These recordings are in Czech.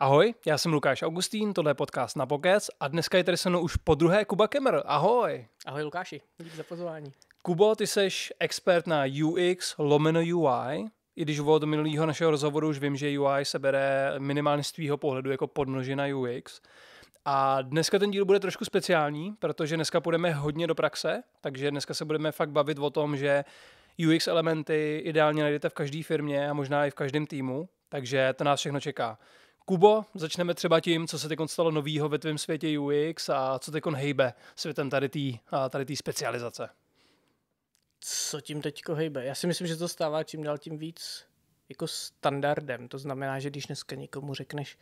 Ahoj, já jsem Lukáš Augustín, tohle je podcast na Pokec a dneska je tady se mnou už po druhé Kuba Kemer. Ahoj. Ahoj Lukáši, díky za pozvání. Kubo, ty jsi expert na UX, lomeno UI, i když od minulého našeho rozhovoru už vím, že UI se bere minimálně z tvýho pohledu jako podmnožina UX. A dneska ten díl bude trošku speciální, protože dneska půjdeme hodně do praxe, takže dneska se budeme fakt bavit o tom, že UX elementy ideálně najdete v každé firmě a možná i v každém týmu, takže to nás všechno čeká. Kubo, začneme třeba tím, co se teď stalo novýho ve tvém světě UX a co teď hejbe světem tady té tady tý specializace. Co tím teď hejbe? Já si myslím, že to stává čím dál tím víc jako standardem. To znamená, že když dneska někomu řekneš,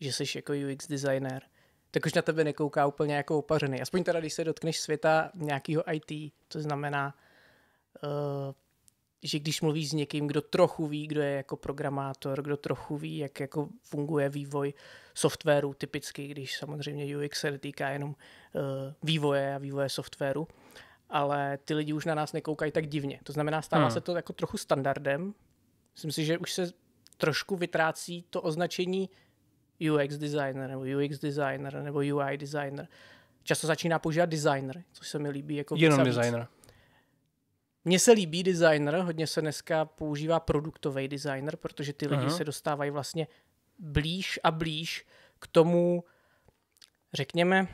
že jsi jako UX designer, tak už na tebe nekouká úplně jako opařený. Aspoň teda, když se dotkneš světa nějakého IT, to znamená uh, že když mluvíš s někým, kdo trochu ví, kdo je jako programátor, kdo trochu ví, jak jako funguje vývoj softwaru, typicky, když samozřejmě UX se týká jenom uh, vývoje a vývoje softwaru, ale ty lidi už na nás nekoukají tak divně. To znamená, stává hmm. se to jako trochu standardem. Myslím si, že už se trošku vytrácí to označení UX designer nebo UX designer nebo UI designer. Často začíná používat designer, což se mi líbí. Jako Jenom designer. Víc mně se líbí designer, hodně se dneska používá produktový designer, protože ty lidi uh-huh. se dostávají vlastně blíž a blíž k tomu, řekněme,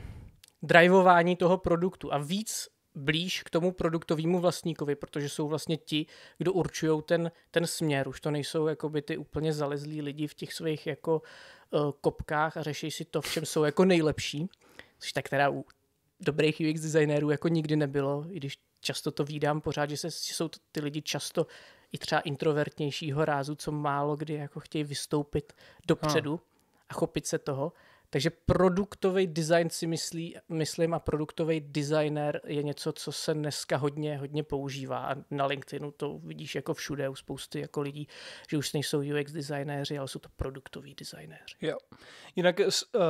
drivování toho produktu a víc blíž k tomu produktovému vlastníkovi, protože jsou vlastně ti, kdo určují ten, ten směr. Už to nejsou jakoby ty úplně zalezlí lidi v těch svých jako uh, kopkách a řeší si to, v čem jsou jako nejlepší, což tak teda u dobrých UX designérů jako nikdy nebylo, i když často to vídám pořád, že, se, že jsou to ty lidi často i třeba introvertnějšího rázu, co málo kdy jako chtějí vystoupit dopředu hmm. a chopit se toho. Takže produktový design si myslí, myslím a produktový designer je něco, co se dneska hodně, hodně používá. A na LinkedInu to vidíš jako všude u spousty jako lidí, že už nejsou UX designéři, ale jsou to produktoví designéři. Jo. Jinak eh,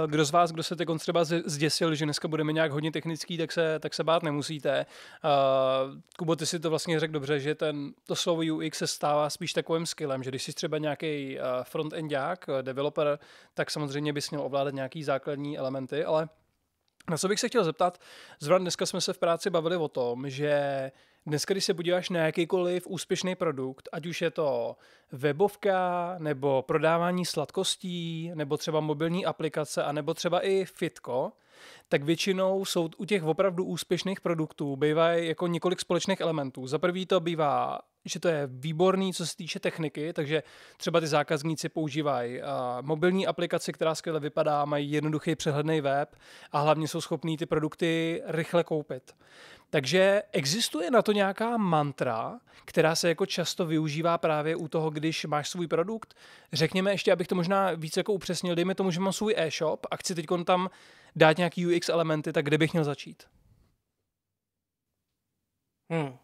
kdo z vás, kdo se teď třeba zděsil, že dneska budeme nějak hodně technický, tak se, tak se bát nemusíte. Uh, Kubo, ty si to vlastně řekl dobře, že ten, to slovo UX se stává spíš takovým skillem, že když jsi třeba nějaký eh, frontendák, developer, tak samozřejmě bys měl ovládat nějak nějaký základní elementy, ale na co bych se chtěl zeptat, zrovna dneska jsme se v práci bavili o tom, že dneska, když se podíváš na jakýkoliv úspěšný produkt, ať už je to webovka, nebo prodávání sladkostí, nebo třeba mobilní aplikace, a nebo třeba i fitko, tak většinou jsou u těch opravdu úspěšných produktů bývají jako několik společných elementů. Za prvý to bývá že to je výborný, co se týče techniky, takže třeba ty zákazníci používají eh, mobilní aplikaci, která skvěle vypadá, mají jednoduchý přehledný web a hlavně jsou schopní ty produkty rychle koupit. Takže existuje na to nějaká mantra, která se jako často využívá právě u toho, když máš svůj produkt. Řekněme ještě, abych to možná více jako upřesnil, dejme tomu, že mám svůj e-shop a chci teď tam dát nějaký UX elementy, tak kde bych měl začít? Hmm.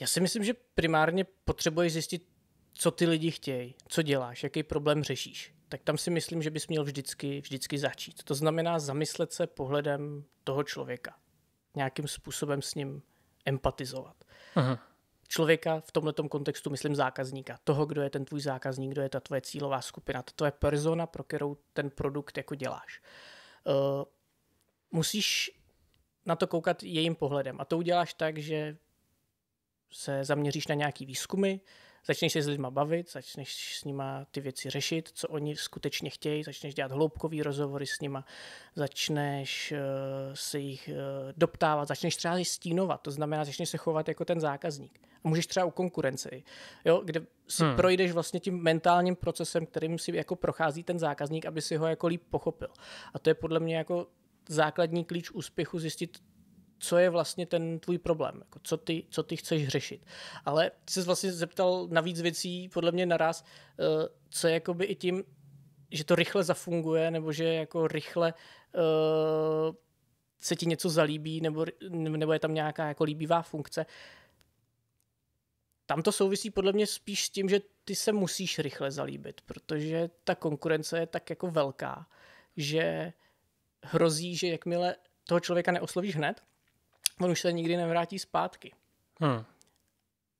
Já si myslím, že primárně potřebuješ zjistit, co ty lidi chtějí, co děláš, jaký problém řešíš. Tak tam si myslím, že bys měl vždycky, vždycky začít. To znamená zamyslet se pohledem toho člověka. Nějakým způsobem s ním empatizovat. Aha člověka v tomto kontextu, myslím zákazníka, toho, kdo je ten tvůj zákazník, kdo je ta tvoje cílová skupina, ta tvoje persona, pro kterou ten produkt jako děláš. Uh, musíš na to koukat jejím pohledem a to uděláš tak, že se zaměříš na nějaký výzkumy, začneš se s lidma bavit, začneš s nima ty věci řešit, co oni skutečně chtějí, začneš dělat hloubkový rozhovory s nima, začneš uh, se jich uh, doptávat, začneš třeba i stínovat, to znamená, začneš se chovat jako ten zákazník můžeš třeba u konkurenci, jo, kde si hmm. projdeš vlastně tím mentálním procesem, kterým si jako prochází ten zákazník, aby si ho jako líp pochopil. A to je podle mě jako základní klíč úspěchu zjistit, co je vlastně ten tvůj problém, jako co, ty, co ty chceš řešit. Ale ty jsi vlastně zeptal na víc věcí, podle mě naraz, eh, co je jakoby i tím, že to rychle zafunguje, nebo že jako rychle uh, se ti něco zalíbí, nebo, nebo je tam nějaká jako líbivá funkce. Uh, tam to souvisí podle mě spíš s tím, že ty se musíš rychle zalíbit, protože ta konkurence je tak jako velká, že hrozí, že jakmile toho člověka neoslovíš hned, on už se nikdy nevrátí zpátky. Hmm.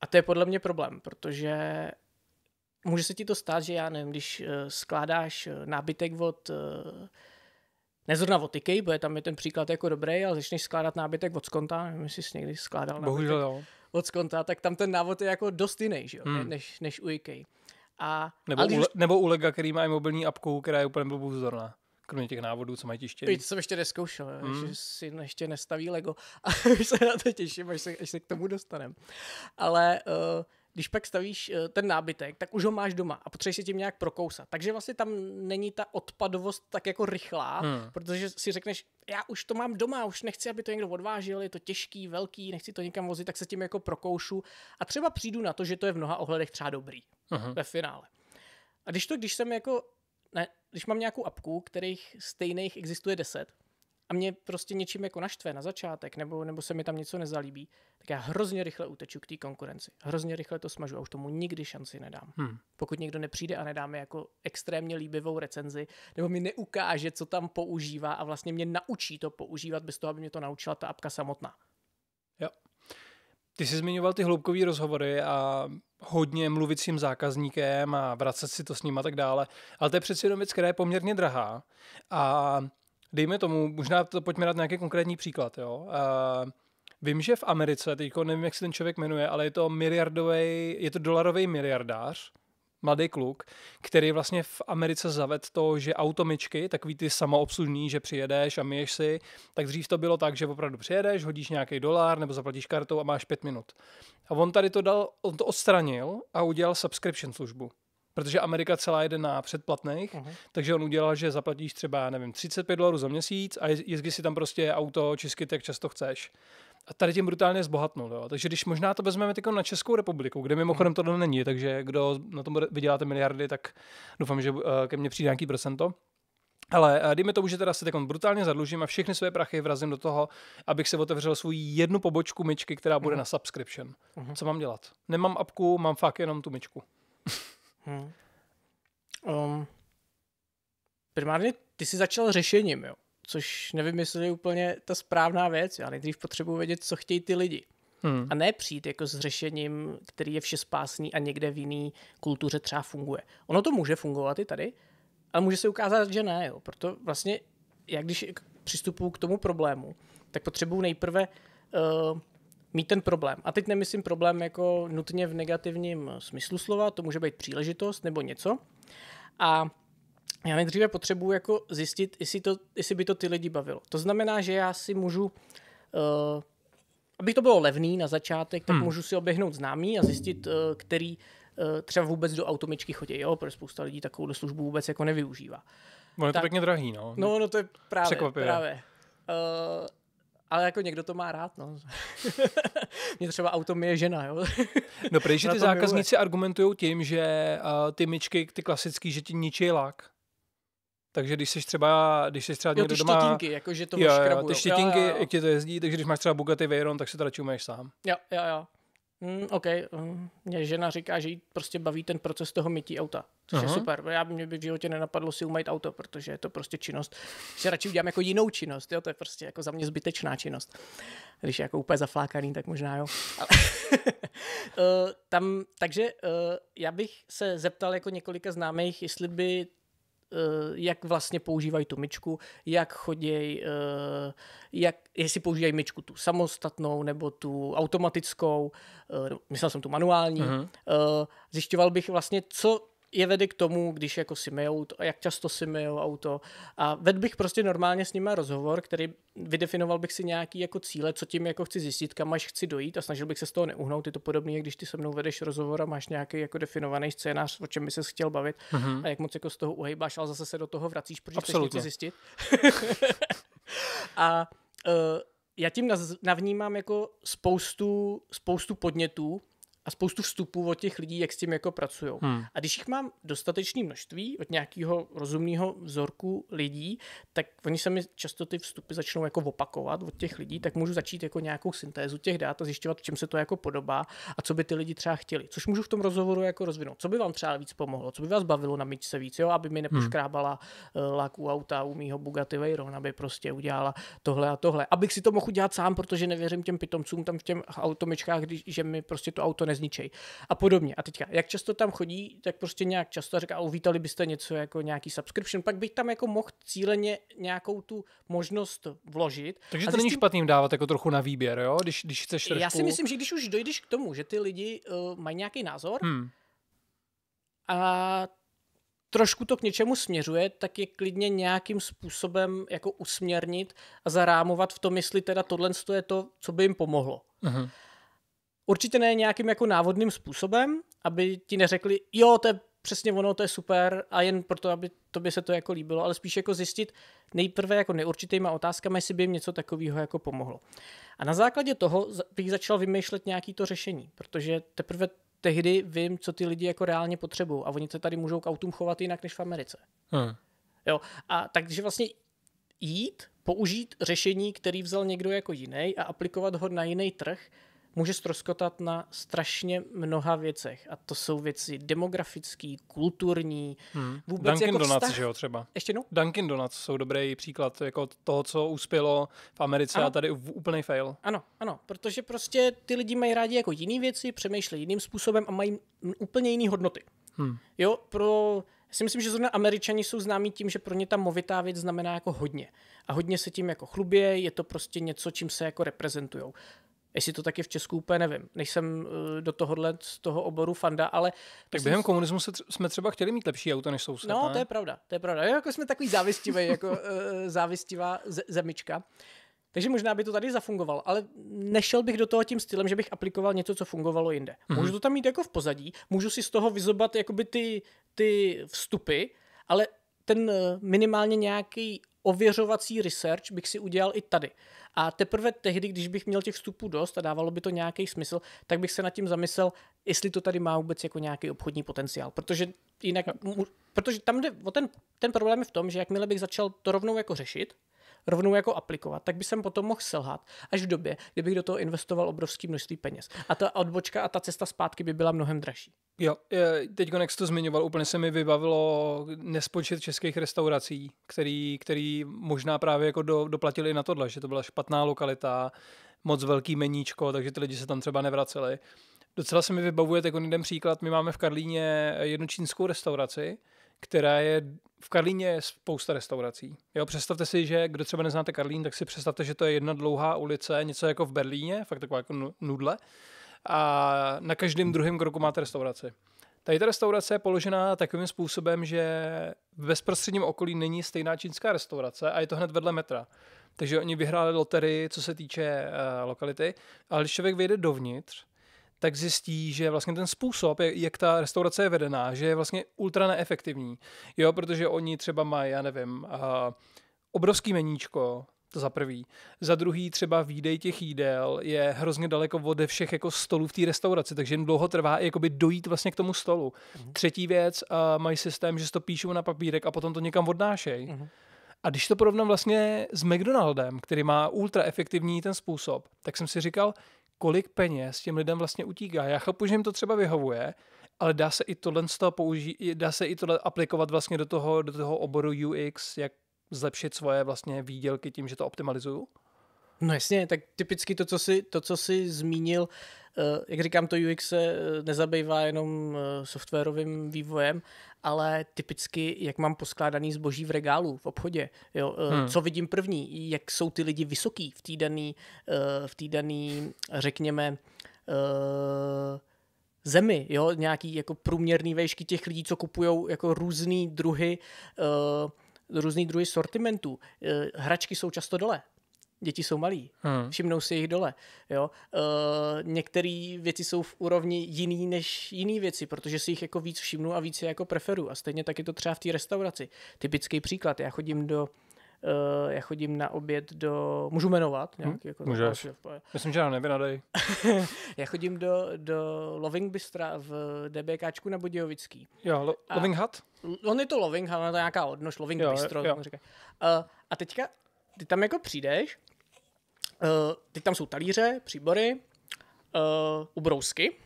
A to je podle mě problém, protože může se ti to stát, že já nevím, když eh, skládáš eh, nábytek od eh, ne zrovna od IKEA, je tam je ten příklad jako dobrý, ale začneš skládat nábytek od skonta, nevím, jestli jsi někdy skládal nábytek. Bohužel jo od skonta, tak tam ten návod je jako dost jiný, že jo, hmm. než, než u IKEA. A, nebo, ale, u, že... nebo u Lega, který má i mobilní apku, která je úplně blbůvzdorná. Kromě těch návodů, co mají tištěný. Víte, jsem ještě neskoušel, hmm. že si ještě nestaví Lego. A už se na to těším, až se, až se k tomu dostaneme. Ale uh, když pak stavíš eh, ten nábytek, tak už ho máš doma a potřebuješ si tím nějak prokousat. Takže vlastně tam není ta odpadovost tak jako rychlá, hmm. protože si řekneš, já už to mám doma, už nechci, aby to někdo odvážil, je to těžký, velký, nechci to někam vozit, tak se tím jako prokoušu a třeba přijdu na to, že to je v mnoha ohledech třeba dobrý hmm. ve finále. A když to, když jsem jako, ne, když mám nějakou apku, kterých stejných existuje deset a mě prostě něčím jako naštve na začátek, nebo, nebo se mi tam něco nezalíbí, tak já hrozně rychle uteču k té konkurenci. Hrozně rychle to smažu a už tomu nikdy šanci nedám. Hmm. Pokud někdo nepřijde a nedá mi jako extrémně líbivou recenzi, nebo mi neukáže, co tam používá a vlastně mě naučí to používat bez toho, aby mě to naučila ta apka samotná. Jo. Ty jsi zmiňoval ty hloubkový rozhovory a hodně mluvit s tím zákazníkem a vracet si to s ním a tak dále, ale to je přeci jenom věc, která je poměrně drahá a dejme tomu, možná to pojďme dát nějaký konkrétní příklad, jo. Uh, Vím, že v Americe, teď jako nevím, jak se ten člověk jmenuje, ale je to miliardový, je to dolarový miliardář, mladý kluk, který vlastně v Americe zaved to, že automičky, takový ty samoobslužný, že přijedeš a myješ si, tak dřív to bylo tak, že opravdu přijedeš, hodíš nějaký dolar nebo zaplatíš kartou a máš pět minut. A on tady to dal, on to odstranil a udělal subscription službu protože Amerika celá jede na předplatných, uh-huh. takže on udělal, že zaplatíš třeba, nevím, 35 dolarů za měsíc a jezdí si tam prostě auto česky, tak často chceš. A tady tím brutálně zbohatnul. Jo. Takže když možná to vezmeme teď na Českou republiku, kde mimochodem mhm. to není, takže kdo na tom vyděláte miliardy, tak doufám, že eh, ke mně přijde nějaký procento. Ale eh, dejme tomu, že teda se tak brutálně zadlužím a všechny své prachy vrazím do toho, abych se otevřel svou jednu pobočku myčky, která bude uh-huh. na subscription. Uh-huh. Co mám dělat? Nemám apku, mám fakt jenom tu myčku. Hmm. Um, primárně ty jsi začal řešením, jo? což nevím, jestli je úplně ta správná věc. Já nejdřív potřebuji vědět, co chtějí ty lidi. Hmm. A ne přijít jako s řešením, který je všespásný a někde v jiný kultuře třeba funguje. Ono to může fungovat i tady, ale může se ukázat, že ne. Jo. Proto vlastně jak když přistupuji k tomu problému, tak potřebuji nejprve uh, mít ten problém. A teď nemyslím problém jako nutně v negativním smyslu slova, to může být příležitost nebo něco. A já nejdříve potřebuji jako zjistit, jestli, to, jestli by to ty lidi bavilo. To znamená, že já si můžu, uh, eh, aby to bylo levný na začátek, tak hmm. můžu si oběhnout známý a zjistit, uh, který uh, třeba vůbec do automičky chodí, jo, protože spousta lidí takovou službu vůbec jako nevyužívá. Ono je to pěkně drahý, no. No, no to je právě, právě. Uh, ale jako někdo to má rád, no. Mě třeba auto je žena, jo. no, protože ty miluje. zákazníci argumentují tím, že uh, ty myčky, ty klasický, že ti ničí lak. Takže když jsi třeba, když jsi třeba jo, někdo ty doma... štětinky, jako že to jo, jo, ty štětinky, jo, jo, jak ti to jezdí, takže když máš třeba Bugatti Veyron, tak se to radši sám. Jo, jo, jo. Mm, OK, mm, mě žena říká, že jí prostě baví ten proces toho mytí auta, což Aha. je super. Já mě by v životě nenapadlo si umýt auto, protože je to prostě činnost. že radši udělám jako jinou činnost, jo? to je prostě jako za mě zbytečná činnost. Když je jako úplně zaflákaný, tak možná jo. Ale eh, tam, takže eh, já bych se zeptal jako několika známých, jestli by Eh, jak vlastně používají tu myčku, jak chodějí, eh, jak, jestli používají myčku tu samostatnou nebo tu automatickou, eh, myslel jsem tu manuální. Uh-huh. Zjišťoval bych vlastně, co je vede k tomu, když jako si myjou, jak často si myjou auto. A vedl bych prostě normálně s nimi rozhovor, který vydefinoval bych si nějaký jako cíle, co tím jako chci zjistit, kam až chci dojít a snažil bych se z toho neuhnout. Je to podobné, když ty se mnou vedeš rozhovor a máš nějaký jako definovaný scénář, o čem by se chtěl bavit mm-hmm. a jak moc jako z toho uhejbáš, ale zase se do toho vracíš, protože chceš něco zjistit. a uh, já tím navnímám jako spoustu, spoustu podnětů, a spoustu vstupů od těch lidí, jak s tím jako pracují. Hmm. A když jich mám dostatečné množství od nějakého rozumného vzorku lidí, tak oni se mi často ty vstupy začnou jako opakovat od těch lidí, tak můžu začít jako nějakou syntézu těch dat a zjišťovat, v čem se to jako podobá a co by ty lidi třeba chtěli. Což můžu v tom rozhovoru jako rozvinout. Co by vám třeba víc pomohlo, co by vás bavilo na myčce víc, jo? aby mi hmm. nepoškrábala hmm. Eh, lak u auta u mýho Bugatti Veyron, aby prostě udělala tohle a tohle. Abych si to mohl udělat sám, protože nevěřím těm pitomcům tam v těm automičkách, když, že mi prostě to auto nez nezničej a podobně. A teďka, jak často tam chodí, tak prostě nějak často říká, uvítali byste něco jako nějaký subscription, pak bych tam jako mohl cíleně nějakou tu možnost vložit. Takže a to zjistím... není špatným dávat jako trochu na výběr, jo? Když, když chceš trošku... Já si myslím, že když už dojdeš k tomu, že ty lidi uh, mají nějaký názor hmm. a trošku to k něčemu směřuje, tak je klidně nějakým způsobem jako usměrnit a zarámovat v tom, jestli teda tohle je to, co by jim pomohlo. Uh-huh. Určitě ne nějakým jako návodným způsobem, aby ti neřekli, jo, to je přesně ono, to je super a jen proto, aby tobě se to jako líbilo, ale spíš jako zjistit nejprve jako neurčitýma otázkami, jestli by jim něco takového jako pomohlo. A na základě toho bych začal vymýšlet nějaký to řešení, protože teprve tehdy vím, co ty lidi jako reálně potřebují a oni se tady můžou k autům chovat jinak než v Americe. Hmm. Jo, a takže vlastně jít, použít řešení, který vzal někdo jako jiný a aplikovat ho na jiný trh, může stroskotat na strašně mnoha věcech. A to jsou věci demografický, kulturní, hmm. vůbec Dunkin jako Donuts, vztah... že jo, třeba. Ještě jednou? Dunkin Donuts jsou dobrý příklad jako toho, co uspělo v Americe ano. a tady úplný fail. Ano, ano, protože prostě ty lidi mají rádi jako jiné věci, přemýšlejí jiným způsobem a mají úplně jiné hodnoty. Hmm. Jo, pro já si myslím, že zrovna američani jsou známí tím, že pro ně ta movitá věc znamená jako hodně. A hodně se tím jako chlubě, je to prostě něco, čím se jako reprezentujou. Jestli to taky v Česku úplně nevím. Nejsem eh, do tohohle z toho oboru fanda, ale... Tak během komunismu se, jsme třeba chtěli mít lepší auta než soused. No, ne? to je pravda, to je pravda. Jako jsme takový závistivý, jako eh, závistivá zemička. Takže možná by to tady zafungovalo, ale nešel bych do toho tím stylem, že bych aplikoval něco, co fungovalo jinde. Mm-hmm. Můžu to tam mít jako v pozadí, můžu si z toho vyzobat jakoby ty, ty vstupy, ale ten eh, minimálně nějaký ověřovací research bych si udělal i tady. A teprve tehdy, když bych měl těch vstupů dost a dávalo by to nějaký smysl, tak bych se nad tím zamyslel, jestli to tady má vůbec jako nějaký obchodní potenciál. Protože jinak, protože tam jde o ten, ten problém je v tom, že jakmile bych začal to rovnou jako řešit, rovnou jako aplikovat, tak by jsem potom mohl selhat až v době, kdybych do toho investoval obrovský množství peněz. A ta odbočka a ta cesta zpátky by byla mnohem dražší. Jo, teď jak jsi to zmiňoval, úplně se mi vybavilo nespočet českých restaurací, který, který možná právě jako do, doplatili na tohle, že to byla špatná lokalita, moc velký meníčko, takže ty lidi se tam třeba nevraceli. Docela se mi vybavuje jako jeden příklad. My máme v Karlíně jednu čínskou restauraci, která je v Karlíně je spousta restaurací. Jo, představte si, že kdo třeba neznáte Karlín, tak si představte, že to je jedna dlouhá ulice, něco jako v Berlíně, fakt taková jako nudle. A na každém druhém kroku máte restauraci. Tady ta restaurace je položená takovým způsobem, že v bezprostředním okolí není stejná čínská restaurace a je to hned vedle metra. Takže oni vyhráli loterii, co se týče uh, lokality. Ale když člověk vyjde dovnitř, tak zjistí, že vlastně ten způsob, jak ta restaurace je vedená, že je vlastně ultra neefektivní. Jo, protože oni třeba mají, já nevím, uh, obrovský meníčko, to za prvý. Za druhý třeba výdej těch jídel je hrozně daleko ode všech jako stolů v té restauraci, takže jen dlouho trvá i jakoby dojít vlastně k tomu stolu. Mm-hmm. Třetí věc, uh, mají systém, že si to píšou na papírek a potom to někam odnášejí. Mm-hmm. A když to porovnám vlastně s McDonaldem, který má ultra efektivní ten způsob, tak jsem si říkal, kolik peněz těm lidem vlastně utíká. Já chápu, že jim to třeba vyhovuje, ale dá se i tohle z toho použít, dá se i tohle aplikovat vlastně do toho, do toho oboru UX, jak zlepšit svoje vlastně výdělky tím, že to optimalizuju? No jasně, tak typicky to, co jsi, to, co jsi zmínil, eh, jak říkám, to UX se eh, nezabývá jenom eh, softwarovým vývojem, ale typicky, jak mám poskládaný zboží v regálu, v obchodě, jo, hmm. co vidím první, jak jsou ty lidi vysoký v té daný, v té daný, řekněme, zemi, jo, nějaký jako průměrný vejšky těch lidí, co kupují jako různé druhy, různý druhy sortimentů. Hračky jsou často dole, Děti jsou malí, hmm. všimnou si jich dole. Jo? Uh, některé věci jsou v úrovni jiný než jiné věci, protože si jich jako víc všimnu a víc je jako preferu. A stejně tak je to třeba v té restauraci. Typický příklad, já chodím do Uh, já chodím na oběd do... Můžu jmenovat? Nějak, hmm, jako Můžeš. Šéf, Myslím, že nám nevynadej. já chodím do, do Loving Bistra v DBKčku na Budějovický. Jo, lo, Loving Hut? On je to Loving Hut, to je nějaká odnož, Loving jo, Bistro. Jo. Říká. Uh, a teďka ty tam jako přijdeš Eh, teď tam jsou talíře, příbory, uh, ubrousky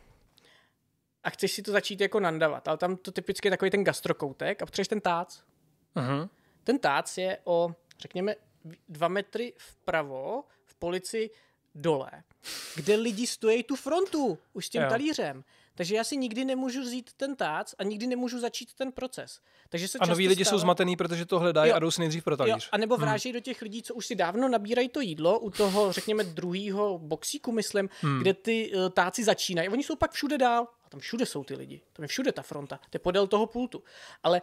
a chceš si to začít jako nandavat, ale tam to typicky je takový ten gastrokoutek a potřebuješ ten tác. Uh-huh. Ten tác je o, řekněme, dva metry vpravo v polici dole, kde lidi stojí tu frontu už s tím jo. talířem. Takže já si nikdy nemůžu vzít ten tác a nikdy nemůžu začít ten proces. Takže se a noví lidi stává... jsou zmatený, protože to hledají jo. a jdou si nejdřív pro talíř. A nebo hmm. vrážejí hmm. do těch lidí, co už si dávno nabírají to jídlo u toho, řekněme, druhého boxíku, myslím, hmm. kde ty uh, táci začínají. Oni jsou pak všude dál. A tam všude jsou ty lidi. Tam je všude ta fronta. To je podél toho pultu. Ale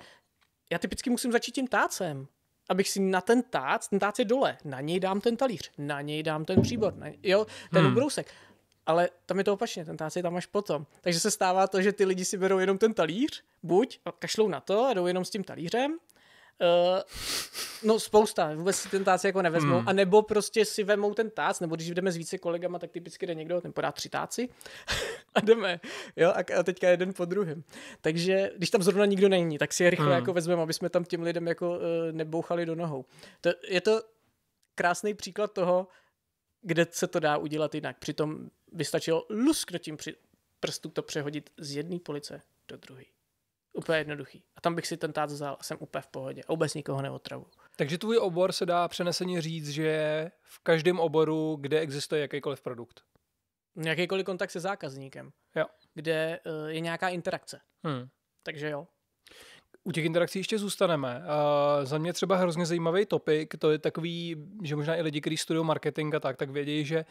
já typicky musím začít tím tácem abych si na ten tác, ten tác je dole, na něj dám ten talíř, na něj dám ten příbor, na něj, jo, ten hmm. brousek ale tam je to opačně, ten je tam až potom. Takže se stává to, že ty lidi si berou jenom ten talíř, buď kašlou na to a jdou jenom s tím talířem, Uh, no spousta, vůbec si ten tác jako nevezmou, hmm. a nebo prostě si vemou ten tác, nebo když jdeme s více kolegama, tak typicky jde někdo, ten podá tři táci a jdeme, jo, a, teďka jeden po druhém. Takže když tam zrovna nikdo není, tak si je rychle hmm. jako vezmeme, aby jsme tam těm lidem jako uh, nebouchali do nohou. To, je to krásný příklad toho, kde se to dá udělat jinak při tom Vystačilo lusknutím při prstu to přehodit z jedné police do druhé. Úplně jednoduchý. A tam bych si ten tát vzal a jsem úplně v pohodě. A vůbec nikoho neotravu. Takže tvůj obor se dá přeneseně říct, že v každém oboru, kde existuje jakýkoliv produkt. Jakýkoliv kontakt se zákazníkem. Jo. Kde uh, je nějaká interakce. Hmm. Takže jo. U těch interakcí ještě zůstaneme. Uh, za mě třeba hrozně zajímavý topik, to je takový, že možná i lidi, kteří studují marketing a tak, tak vědí, že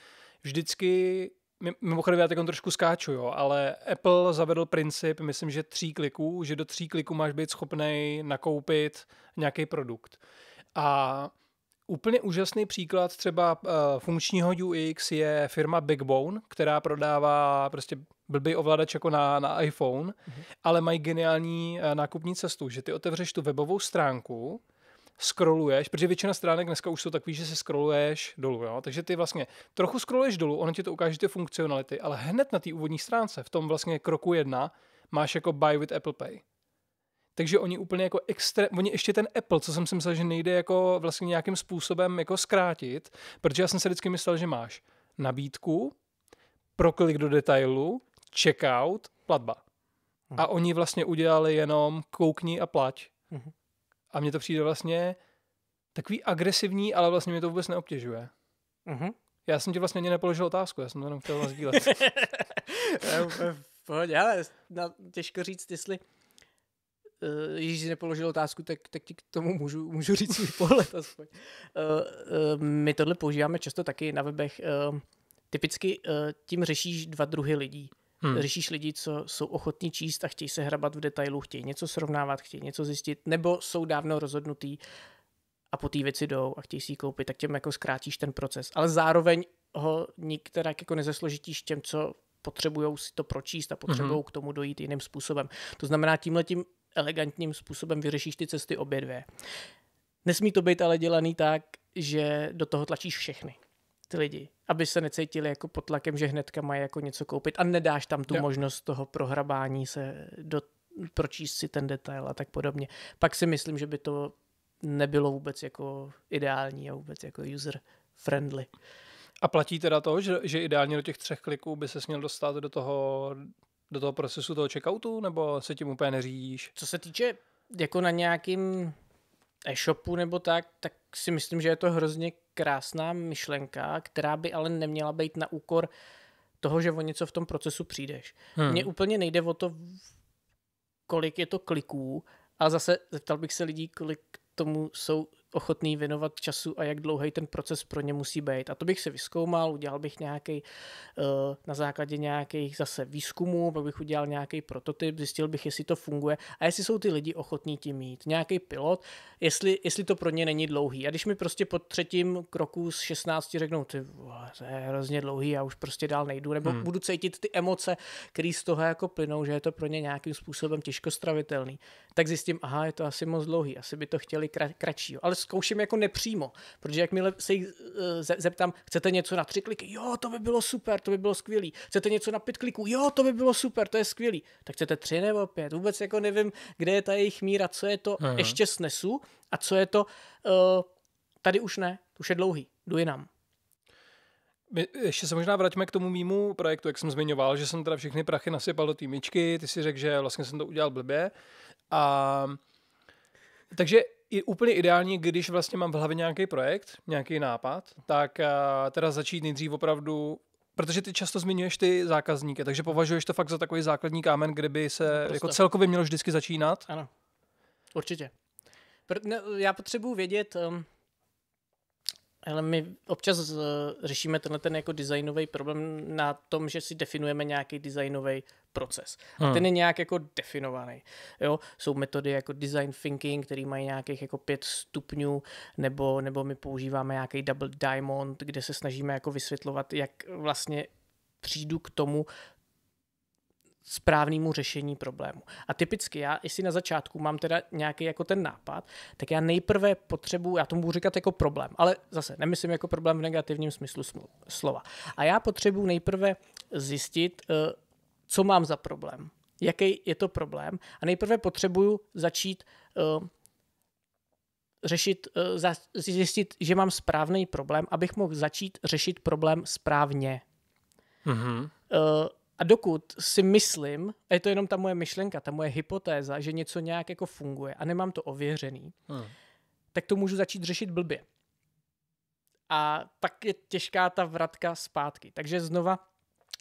vždycky Mimochodem, já teď trošku skáču, jo, ale Apple zavedl princip, myslím, že tří kliků, že do tří kliků máš být schopný nakoupit nějaký produkt. A úplně úžasný příklad třeba uh, funkčního UX je firma Backbone, která prodává prostě blbý ovladač jako na, na iPhone, mm-hmm. ale mají geniální uh, nákupní cestu, že ty otevřeš tu webovou stránku, scrolluješ, protože většina stránek dneska už jsou takový, že se scrolluješ dolů, jo? takže ty vlastně trochu scrolluješ dolů, ono ti to ukáže ty funkcionality, ale hned na té úvodní stránce, v tom vlastně kroku jedna, máš jako buy with Apple Pay. Takže oni úplně jako extra, oni ještě ten Apple, co jsem si myslel, že nejde jako vlastně nějakým způsobem jako zkrátit, protože já jsem se vždycky myslel, že máš nabídku, proklik do detailu, checkout, platba. A mhm. oni vlastně udělali jenom koukni a plať. Uh-huh. A mně to přijde vlastně takový agresivní, ale vlastně mě to vůbec neobtěžuje. Mm-hmm. Já jsem ti vlastně ani nepoložil otázku, já jsem to jenom chtěl dílet. Pohodě, ale těžko říct, jestli uh, Ježíš nepoložil otázku, tak, tak ti k tomu můžu, můžu říct svůj pohled aspoň. Uh, uh, my tohle používáme často taky na webech. Uh, typicky uh, tím řešíš dva druhy lidí. Hmm. Řešíš lidi, co jsou ochotní číst a chtějí se hrabat v detailu, chtějí něco srovnávat, chtějí něco zjistit, nebo jsou dávno rozhodnutý a po té věci jdou a chtějí si ji koupit, tak těm jako zkrátíš ten proces. Ale zároveň ho nikterak jako nezesložitíš těm, co potřebují si to pročíst a mhm. potřebují hmm k tomu dojít jiným způsobem. To znamená, tímhle tím elegantním způsobem vyřešíš ty cesty obě dvě. Nesmí to být ale dělaný tak, že do toho tlačíš všechny ty lidi, aby se necítili jako pod tlakem, že hnedka mají jako něco koupit a nedáš tam tu jo. možnost toho prohrabání se do, pročíst si ten detail a tak podobně. Pak si myslím, že by to nebylo vůbec jako ideální a vůbec jako user friendly. A platí teda to, že, že ideálně do těch třech kliků by se měl dostat do toho, do toho procesu toho checkoutu, nebo se tím úplně neřídíš? Co se týče jako na nějakým e-shopu nebo tak, tak si myslím, že je to hrozně krásná myšlenka, která by ale neměla být na úkor toho, že o něco v tom procesu přijdeš. Hmm. Mně úplně nejde o to, kolik je to kliků, a zase zeptal bych se lidí, kolik tomu jsou ochotný věnovat času a jak dlouhý ten proces pro ně musí být. A to bych se vyskoumal, udělal bych nějaký eh, na základě nějakých zase výzkumů, pak bych udělal nějaký prototyp, zjistil bych, jestli to funguje a jestli jsou ty lidi ochotní tím mít. Nějaký pilot, jestli, jestli to pro ně není dlouhý. A když mi prostě po třetím kroku z 16 řeknou, ty to je hrozně dlouhý, já už prostě dál nejdu, nebo hmm. budu cítit ty emoce, které z toho jako plynou, že je to pro ně nějakým způsobem těžko stravitelný, tak zjistím, aha, je to asi moc dlouhý, asi by to chtěli kratší. Ale zkouším jako nepřímo, protože jakmile se jich eh, zeptám, chcete něco na tři kliky, jo, to by bylo super, to by bylo skvělý, chcete něco na pět kliků, jo, to by bylo super, to je skvělý, tak chcete tři nebo pět, vůbec jako nevím, kde je ta jejich míra, co je to Aha. ještě snesu a co je to, eh, tady už ne, už je dlouhý, jdu jinam. My ještě se možná vraťme k tomu mýmu projektu, jak jsem zmiňoval, že jsem teda všechny prachy nasypal do týmičky, ty si řekl, že vlastně jsem to udělal blbě. A... Takže i, úplně ideální, když vlastně mám v hlavě nějaký projekt, nějaký nápad, tak a, eh, teda začít nejdřív opravdu Protože ty často zmiňuješ ty zákazníky, takže považuješ to fakt za takový základní kámen, kde by se Postav. jako celkově mělo vždycky začínat? Ano, určitě. Pr- ne, já potřebuji vědět, um, ale my občas uh, řešíme tenhle ten jako designový problém na tom, že si definujeme nějaký designový proces. A hmm. ten je nějak jako definovaný. Jo? Jsou metody jako design thinking, který mají nějakých jako pět stupňů, nebo, nebo my používáme nějaký double diamond, kde se snažíme jako vysvětlovat, jak vlastně přijdu k tomu, správnému řešení problému. A typicky já, jestli na začátku mám teda nějaký jako ten nápad, tak já nejprve potřebuji, já tomu budu říkat jako problém, ale zase nemyslím jako problém v negativním smyslu slova. A já potřebuji nejprve zjistit, eh, co mám za problém, jaký je to problém a nejprve potřebuju začít eh, řešit, eh, zjistit, že mám správný problém, abych mohl začít řešit problém správně. Mm-hmm. A dokud si myslím, a je to jenom ta moje myšlenka, ta moje hypotéza, že něco nějak jako funguje a nemám to ověřený, hmm. tak to můžu začít řešit blbě. A pak je těžká ta vratka zpátky. Takže znova,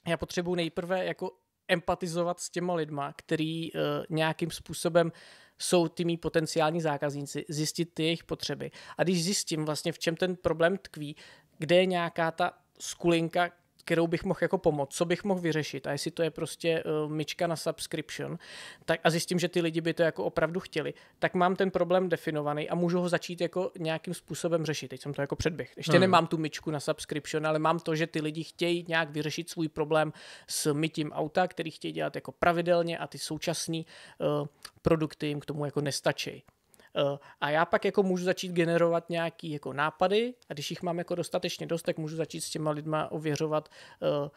já potřebuji nejprve jako empatizovat s těma lidma, který uh, nějakým způsobem jsou ty mý potenciální zákazníci, zjistit ty jejich potřeby. A když zjistím vlastně, v čem ten problém tkví, kde je nějaká ta skulinka, kterou bych mohl jako pomoct, co bych mohl vyřešit a jestli to je prostě uh, myčka na subscription tak, a zjistím, že ty lidi by to jako opravdu chtěli, tak mám ten problém definovaný a můžu ho začít jako nějakým způsobem řešit. Teď jsem to jako předběh. Ještě hmm. nemám tu myčku na subscription, ale mám to, že ty lidi chtějí nějak vyřešit svůj problém s mytím auta, který chtějí dělat jako pravidelně a ty současné uh, eh, produkty jim k tomu jako nestačí. Eh, a já pak jako můžu začít generovat nějaký jako nápady a když jich mám jako dostatečně dost, tak můžu začít s těma lidma ověřovat eh,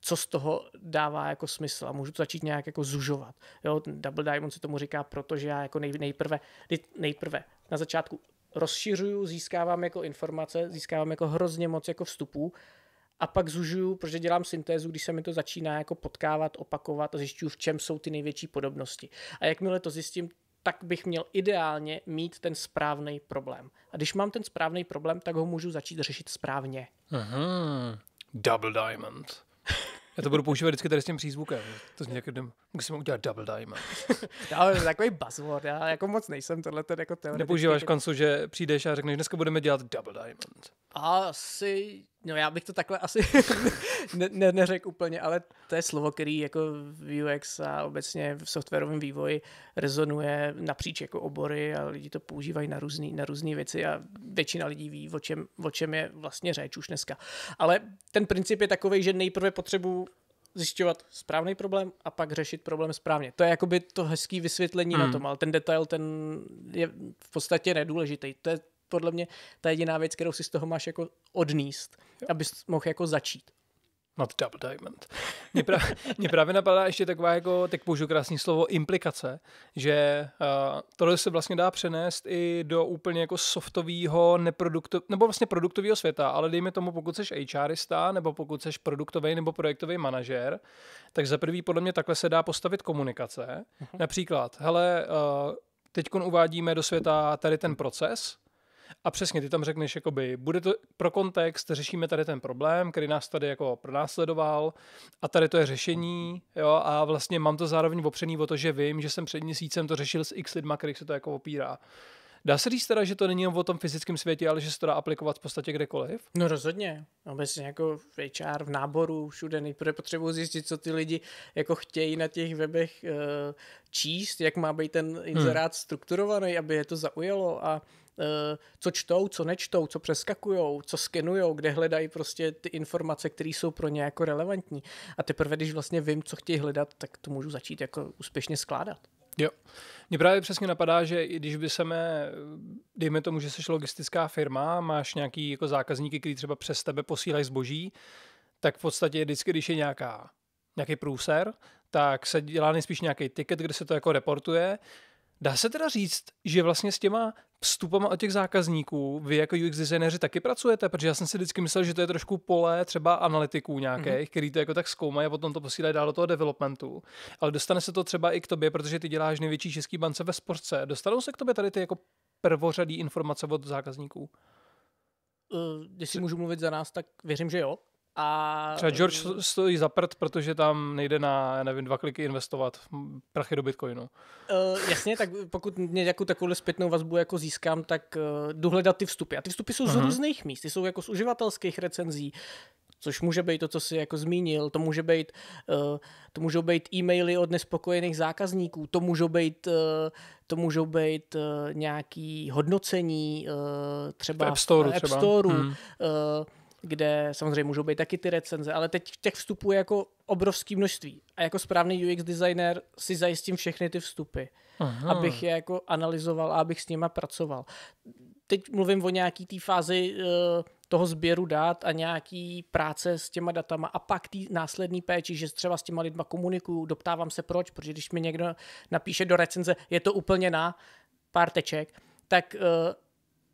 co z toho dává jako smysl a můžu to začít nějak jako zužovat. Jo, Double Diamond se tomu říká, protože já jako nejprve, nejprve na začátku rozšiřuju, získávám jako informace, získávám jako hrozně moc jako vstupů a pak zužuju, protože dělám syntézu, když se mi to začíná jako potkávat, opakovat a zjišťuju, v čem jsou ty největší podobnosti. A jakmile to zjistím, tak bych měl ideálně mít ten správný problém. A když mám ten správný problém, tak ho můžu začít řešit správně. Aha. Double diamond. Já to budu používat vždycky tady s tím přízvukem. To zní jako, musím udělat double diamond. já no, takový buzzword, já jako moc nejsem tohle ten jako teoretický. Nepoužíváš jako- koncu, že přijdeš a řekneš, dneska budeme dělat double diamond. Asi No já bych to takhle asi ne, ne, neřekl úplně, ale to je slovo, který jako v UX a obecně v softwarovém vývoji rezonuje napříč jako obory a lidi to používají na různé na různý věci a většina lidí ví, o čem, o čem je vlastně řeč už dneska. Ale ten princip je takový, že nejprve potřebuji zjišťovat správný problém a pak řešit problém správně. To je jakoby to hezký vysvětlení hmm. na tom, ale ten detail ten je v podstatě nedůležitý. To je podle mě ta jediná věc, kterou si z toho máš jako odníst, jo. abys mohl jako začít. Not double diamond. Mě, pra- mě právě napadá ještě taková jako, tak použiju krásné slovo, implikace, že uh, tohle se vlastně dá přenést i do úplně jako softového, neprodukto- nebo vlastně produktového světa, ale dejme tomu, pokud jsi HRista, nebo pokud jsi produktový nebo projektový manažer, tak za prvý podle mě takhle se dá postavit komunikace. Uh-huh. Například, hele, uh, teď uvádíme do světa tady ten proces, a přesně, ty tam řekneš, jakoby, bude to pro kontext, řešíme tady ten problém, který nás tady jako pronásledoval a tady to je řešení, jo, a vlastně mám to zároveň opřený o to, že vím, že jsem před měsícem to řešil s x lidma, kterých se to jako opírá. Dá se říct teda, že to není jen o tom fyzickém světě, ale že se to dá aplikovat v podstatě kdekoliv? No rozhodně. Obecně jako v HR, v náboru, všude nejprve potřebuji zjistit, co ty lidi jako chtějí na těch webech e, číst, jak má být ten hmm. inzerát hmm. strukturovaný, aby je to zaujalo a Eh, co čtou, co nečtou, co přeskakujou, co skenujou, kde hledají prostě ty informace, které jsou pro ně jako relevantní. A teprve, když vlastně vím, co chtějí hledat, tak to můžu začít jako úspěšně skládat. Jo. Mně právě přesně napadá, že i když by se mé, dejme tomu, že jsi logistická firma, máš nějaký jako zákazníky, který třeba přes tebe posílají zboží, tak v podstatě vždycky, když je nějaká, nějaký průser, tak se dělá nejspíš nějaký ticket, kde se to jako reportuje Dá se teda říct, že vlastně s těma vstupama od těch zákazníků vy jako UX designéři taky pracujete, protože já jsem si vždycky myslel, že to je trošku pole třeba analytiků nějakých, mm-hmm. který to jako tak zkoumají a potom to posílají dál do toho developmentu. Ale dostane se to třeba i k tobě, protože ty děláš největší český bance ve sportce. Dostanou se k tobě tady ty jako prvořadý informace od zákazníků? Uh, jestli můžu mluvit za nás, tak věřím, že jo. A... Třeba George stojí za prd, protože tam nejde na, já nevím, dva kliky investovat hm, prachy do Bitcoinu. Uh, jasně, tak pokud nějakou takovou zpětnou vazbu jako získám, tak uh, jdu hledat ty vstupy. A ty vstupy jsou uh-huh. z mhm. různých míst, ty jsou jako z uživatelských recenzí, což může být to, co jsi jako zmínil, to může být, uh, to můžou být e-maily od nespokojených zákazníků, to můžou být, uh, to můžou být uh, nějaký hodnocení uh, třeba v App Store, App Store, třeba. Hmm. Uh, kde samozřejmě můžou být taky ty recenze, ale teď těch vstupů je jako obrovský množství. A jako správný UX designer si zajistím všechny ty vstupy, Aha. abych je jako analyzoval a abych s nima pracoval. Teď mluvím o nějaký té fázi eh, toho sběru dat a nějaký práce s těma datama a pak tý následný péči, že třeba s těma lidma komunikuju, doptávám se proč, protože když mi někdo napíše do recenze, je to úplně na pár teček, tak uh,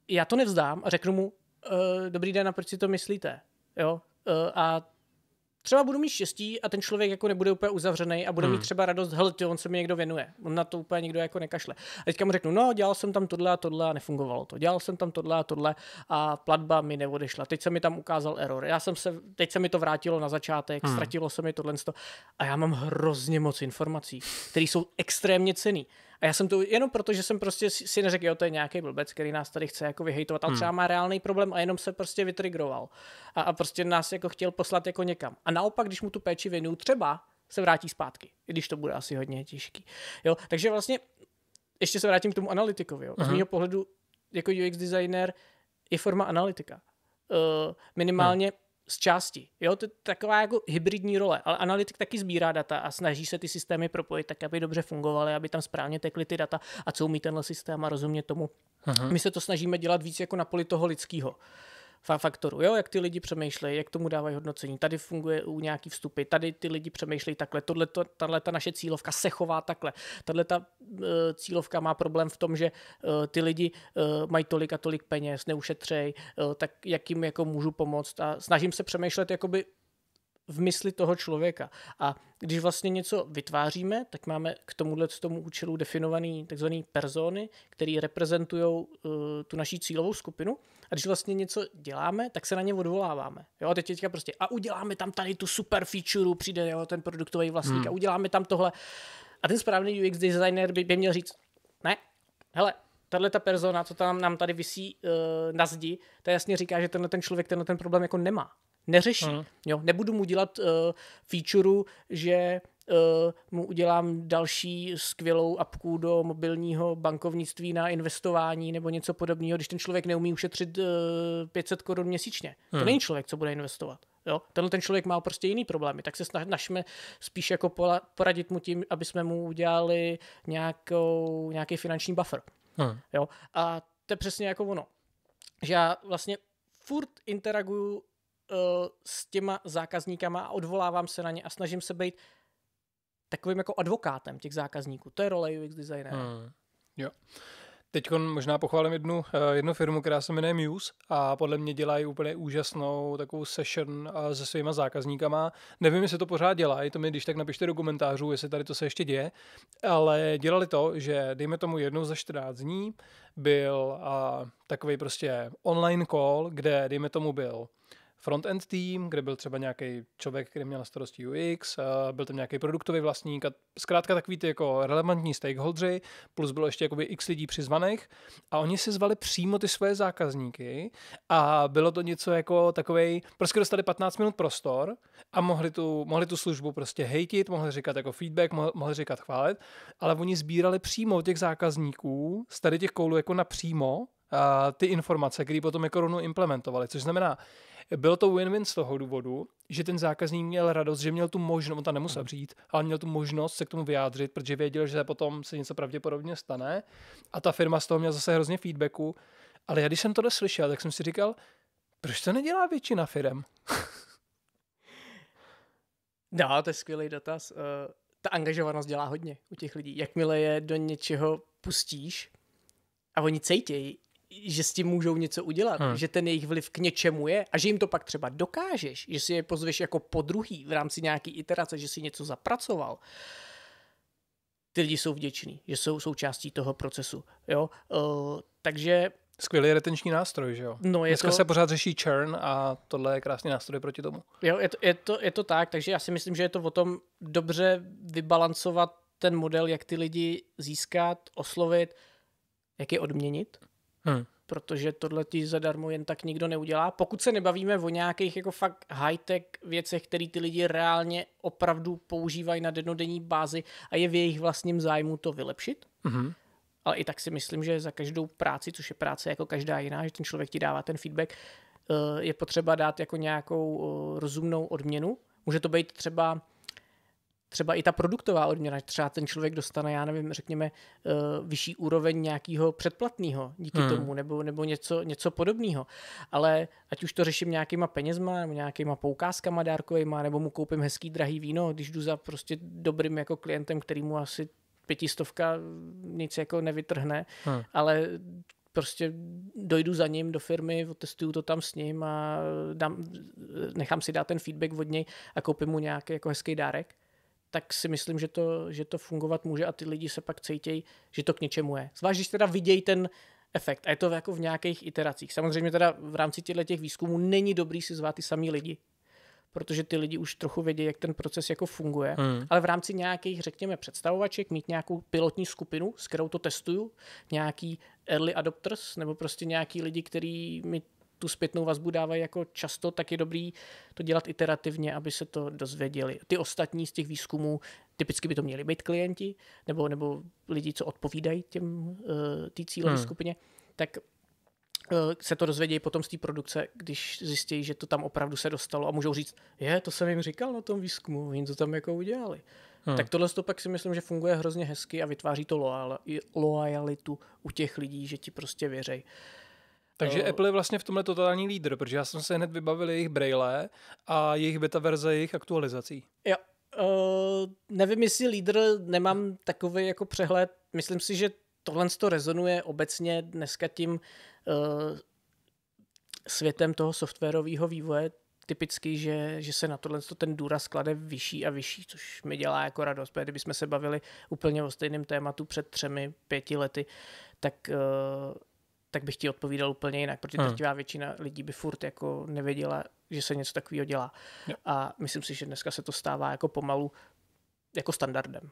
já to nevzdám a řeknu mu, uh, dobrý den, a proč si to myslíte? Jo? Uh, a třeba budu mít štěstí a ten člověk jako nebude úplně uzavřený a bude hmm. mít třeba radost, hele, ty, on se mi někdo věnuje, on na to úplně někdo jako nekašle. A teďka mu řeknu, no, dělal jsem tam tohle a tohle a nefungovalo to, dělal jsem tam tohle a tohle a platba mi neodešla, teď se mi tam ukázal error, já jsem se, teď se mi to vrátilo na začátek, hmm. ztratilo se mi tohle a já mám hrozně moc informací, které jsou extrémně cený. A já jsem to jenom proto, že jsem prostě si neřekl, jo, to je nějaký blbec, který nás tady chce jako vyhejtovat, ale hmm. třeba má reálný problém a jenom se prostě vytrigroval. A, a prostě nás jako chtěl poslat jako někam. A naopak, když mu tu péči věnuju, třeba se vrátí zpátky, i když to bude asi hodně těžký. Jo, takže vlastně ještě se vrátím k tomu analytikovi. Jo. Z mého mhm. pohledu jako UX designer je forma analytika. Uh, minimálně hmm z části. Jo, to je taková jako hybridní role, ale analytik taky sbírá data a snaží se ty systémy propojit tak, aby dobře fungovaly, aby tam správně tekly ty data a co umí tenhle systém a rozumět tomu. Aha. Mhm. My se to snažíme dělat víc jako na poli toho lidského faktoru, jo? jak ty lidi přemýšlejí, jak tomu dávají hodnocení, tady funguje u nějaký vstupy, tady ty lidi přemýšlejí takhle, tohle, tahle ta naše cílovka se chová takhle, tahle ta eh, cílovka má problém v tom, že eh, ty lidi eh, mají tolik a tolik peněz, neušetřej, tak jak jim jako můžu pomoct a snažím se přemýšlet jakoby v mysli toho člověka. A když vlastně něco vytváříme, tak máme k tomuhle tomu účelu definovaný takzvaný persony, které reprezentují uh, tu naší cílovou skupinu. A když vlastně něco děláme, tak se na ně odvoláváme. Jo, a teď teďka prostě a uděláme tam tady tu super feature, přijde jo, ten produktový vlastník hmm. a uděláme tam tohle. A ten správný UX designer by, by měl říct, ne, hele, tahle ta persona, co tam nám tady visí uh, na zdi, ta jasně říká, že tenhle ten člověk tenhle ten problém jako nemá neřeší. Mm. Jo, nebudu mu dělat uh, eh, feature, že uh, mu udělám další skvělou apku do mobilního bankovnictví na investování nebo něco podobného, když ten člověk neumí ušetřit uh, eh, 500 korun měsíčně. Hmm. To mhm. není člověk, co bude investovat. Jo? Tenhle ten člověk má prostě jiný problémy, tak se snažíme spíš jako poradit mu tím, aby jsme mu udělali nějakou, nějaký finanční buffer. Hmm. Jo? A to je přesně jako ono. Že já vlastně furt interaguju Eh, s těma zákazníkama a odvolávám se na ně a snažím se být takovým jako advokátem těch zákazníků. To je role UX designera. Hmm. Jo. Teď možná pochválím jednu, eh, jednu firmu, která se jmenuje Muse a podle mě dělají úplně úžasnou takovou session eh, se svýma zákazníkama. Nevím, jestli to pořád dělají, to mi když tak napište do komentářů, jestli tady to se ještě děje, ale dělali to, že dejme tomu jednou za 14 dní byl a takový prostě online call, kde dejme tomu byl frontend tým, kde byl třeba nějaký člověk, který měl na starosti UX, byl tam nějaký produktový vlastník a zkrátka takový ty jako relevantní stakeholdři, plus bylo ještě jakoby x lidí přizvaných a oni si zvali přímo ty svoje zákazníky a bylo to něco jako takovej, prostě dostali 15 minut prostor a mohli tu, mohli tu službu prostě hejtit, mohli říkat jako feedback, mohli, mohli říkat chválit, ale oni sbírali přímo těch zákazníků z tady těch koulů jako napřímo ty informace, které potom jako rovnou implementovali. Což znamená, bylo to win-win z toho důvodu, že ten zákazník měl radost, že měl tu možnost, on tam nemusel mhm. přijít, ale měl tu možnost se k tomu vyjádřit, protože věděl, že potom se něco pravděpodobně stane. A ta firma z toho měla zase hrozně feedbacku. Ale já když jsem tohle slyšel, tak jsem si říkal, proč to nedělá většina firm? no, to je skvělý dotaz. Uh, ta angažovanost dělá hodně u těch lidí. Jakmile je do něčeho pustíš a oni cejtějí, že s tím můžou něco udělat, hmm. že ten jejich vliv k něčemu je a že jim to pak třeba dokážeš, že si je pozveš jako podruhý v rámci nějaký iterace, že si něco zapracoval. Ty lidi jsou vděční, že jsou součástí toho procesu. Jo? Uh, takže Skvělý retenční nástroj, že jo? No je Dneska to... se pořád řeší churn a tohle je krásný nástroj proti tomu. Jo, je to, je, to, je to tak, takže já si myslím, že je to o tom dobře vybalancovat ten model, jak ty lidi získat, oslovit, jak je odměnit Hmm. Protože tohle ti zadarmo jen tak nikdo neudělá. Pokud se nebavíme o nějakých jako fakt high-tech věcech, které ty lidi reálně opravdu používají na dennodenní bázi a je v jejich vlastním zájmu to vylepšit, hmm ale i tak si myslím, že za každou práci, což je práce jako každá jiná, že ten člověk ti dává ten feedback, eh, je potřeba dát jako nějakou eh, rozumnou odměnu. Může to být třeba třeba i ta produktová odměna, třeba ten člověk dostane, já nevím, řekněme, eh, vyšší úroveň nějakého předplatného díky hmm. tomu, nebo, nebo něco, něco podobného. Ale ať už to řeším nějakýma penězma, nebo nějakýma poukázkama dárkovýma, nebo mu koupím hezký drahý víno, když jdu za prostě dobrým jako klientem, který mu asi pětistovka nic jako nevytrhne, hmm. ale prostě dojdu za ním do firmy, otestuju to tam s ním a dám, nechám si dát ten feedback od něj a koupím mu nějaký jako hezký dárek, tak si myslím, že to, že to fungovat může a ty lidi se pak cítějí, že to k něčemu je. Zvlášť, když teda vidějí ten efekt a je to jako v nějakých iteracích. Samozřejmě teda v rámci těchto těch výzkumů není dobrý si zvát ty samý lidi, protože ty lidi už trochu vědí, jak ten proces jako funguje, hmm. ale v rámci nějakých, řekněme, představovaček mít nějakou pilotní skupinu, s kterou to testuju, nějaký early adopters, nebo prostě nějaký lidi, který mi tu zpětnou vazbu dávají jako často, tak je dobrý to dělat iterativně, aby se to dozvěděli. Ty ostatní z těch výzkumů, typicky by to měli být klienti, nebo, nebo lidi, co odpovídají těm eh, té cílové hmm. skupině, tak eh, se to dozvědějí potom z té produkce, když zjistí, že to tam opravdu se dostalo a můžou říct, je, to jsem jim říkal na tom výzkumu, jim to tam jako udělali. Hmm. Tak tohle to pak si myslím, že funguje hrozně hezky a vytváří to loajalitu u těch lidí, že ti prostě věřej. Uh, takže uh, Apple je vlastně v tomhle totální lídr, protože já jsem se hned vybavil jejich braille a jejich beta verze jejich aktualizací. Jo, uh, nevím, jestli lídr, nemám takový jako přehled. Myslím si, že tohle to rezonuje obecně dneska tím uh, světem toho softwarového vývoje, typicky, že, že se na tohle ten důraz klade vyšší a vyšší, což mi dělá jako radost, protože kdybychom se bavili úplně o stejném tématu před třemi, pěti lety, tak uh, tak bych ti odpovídal úplně jinak, protože hmm. drtivá většina lidí by furt jako nevěděla, že se něco takového dělá. Jo. A myslím si, že dneska se to stává jako pomalu jako standardem.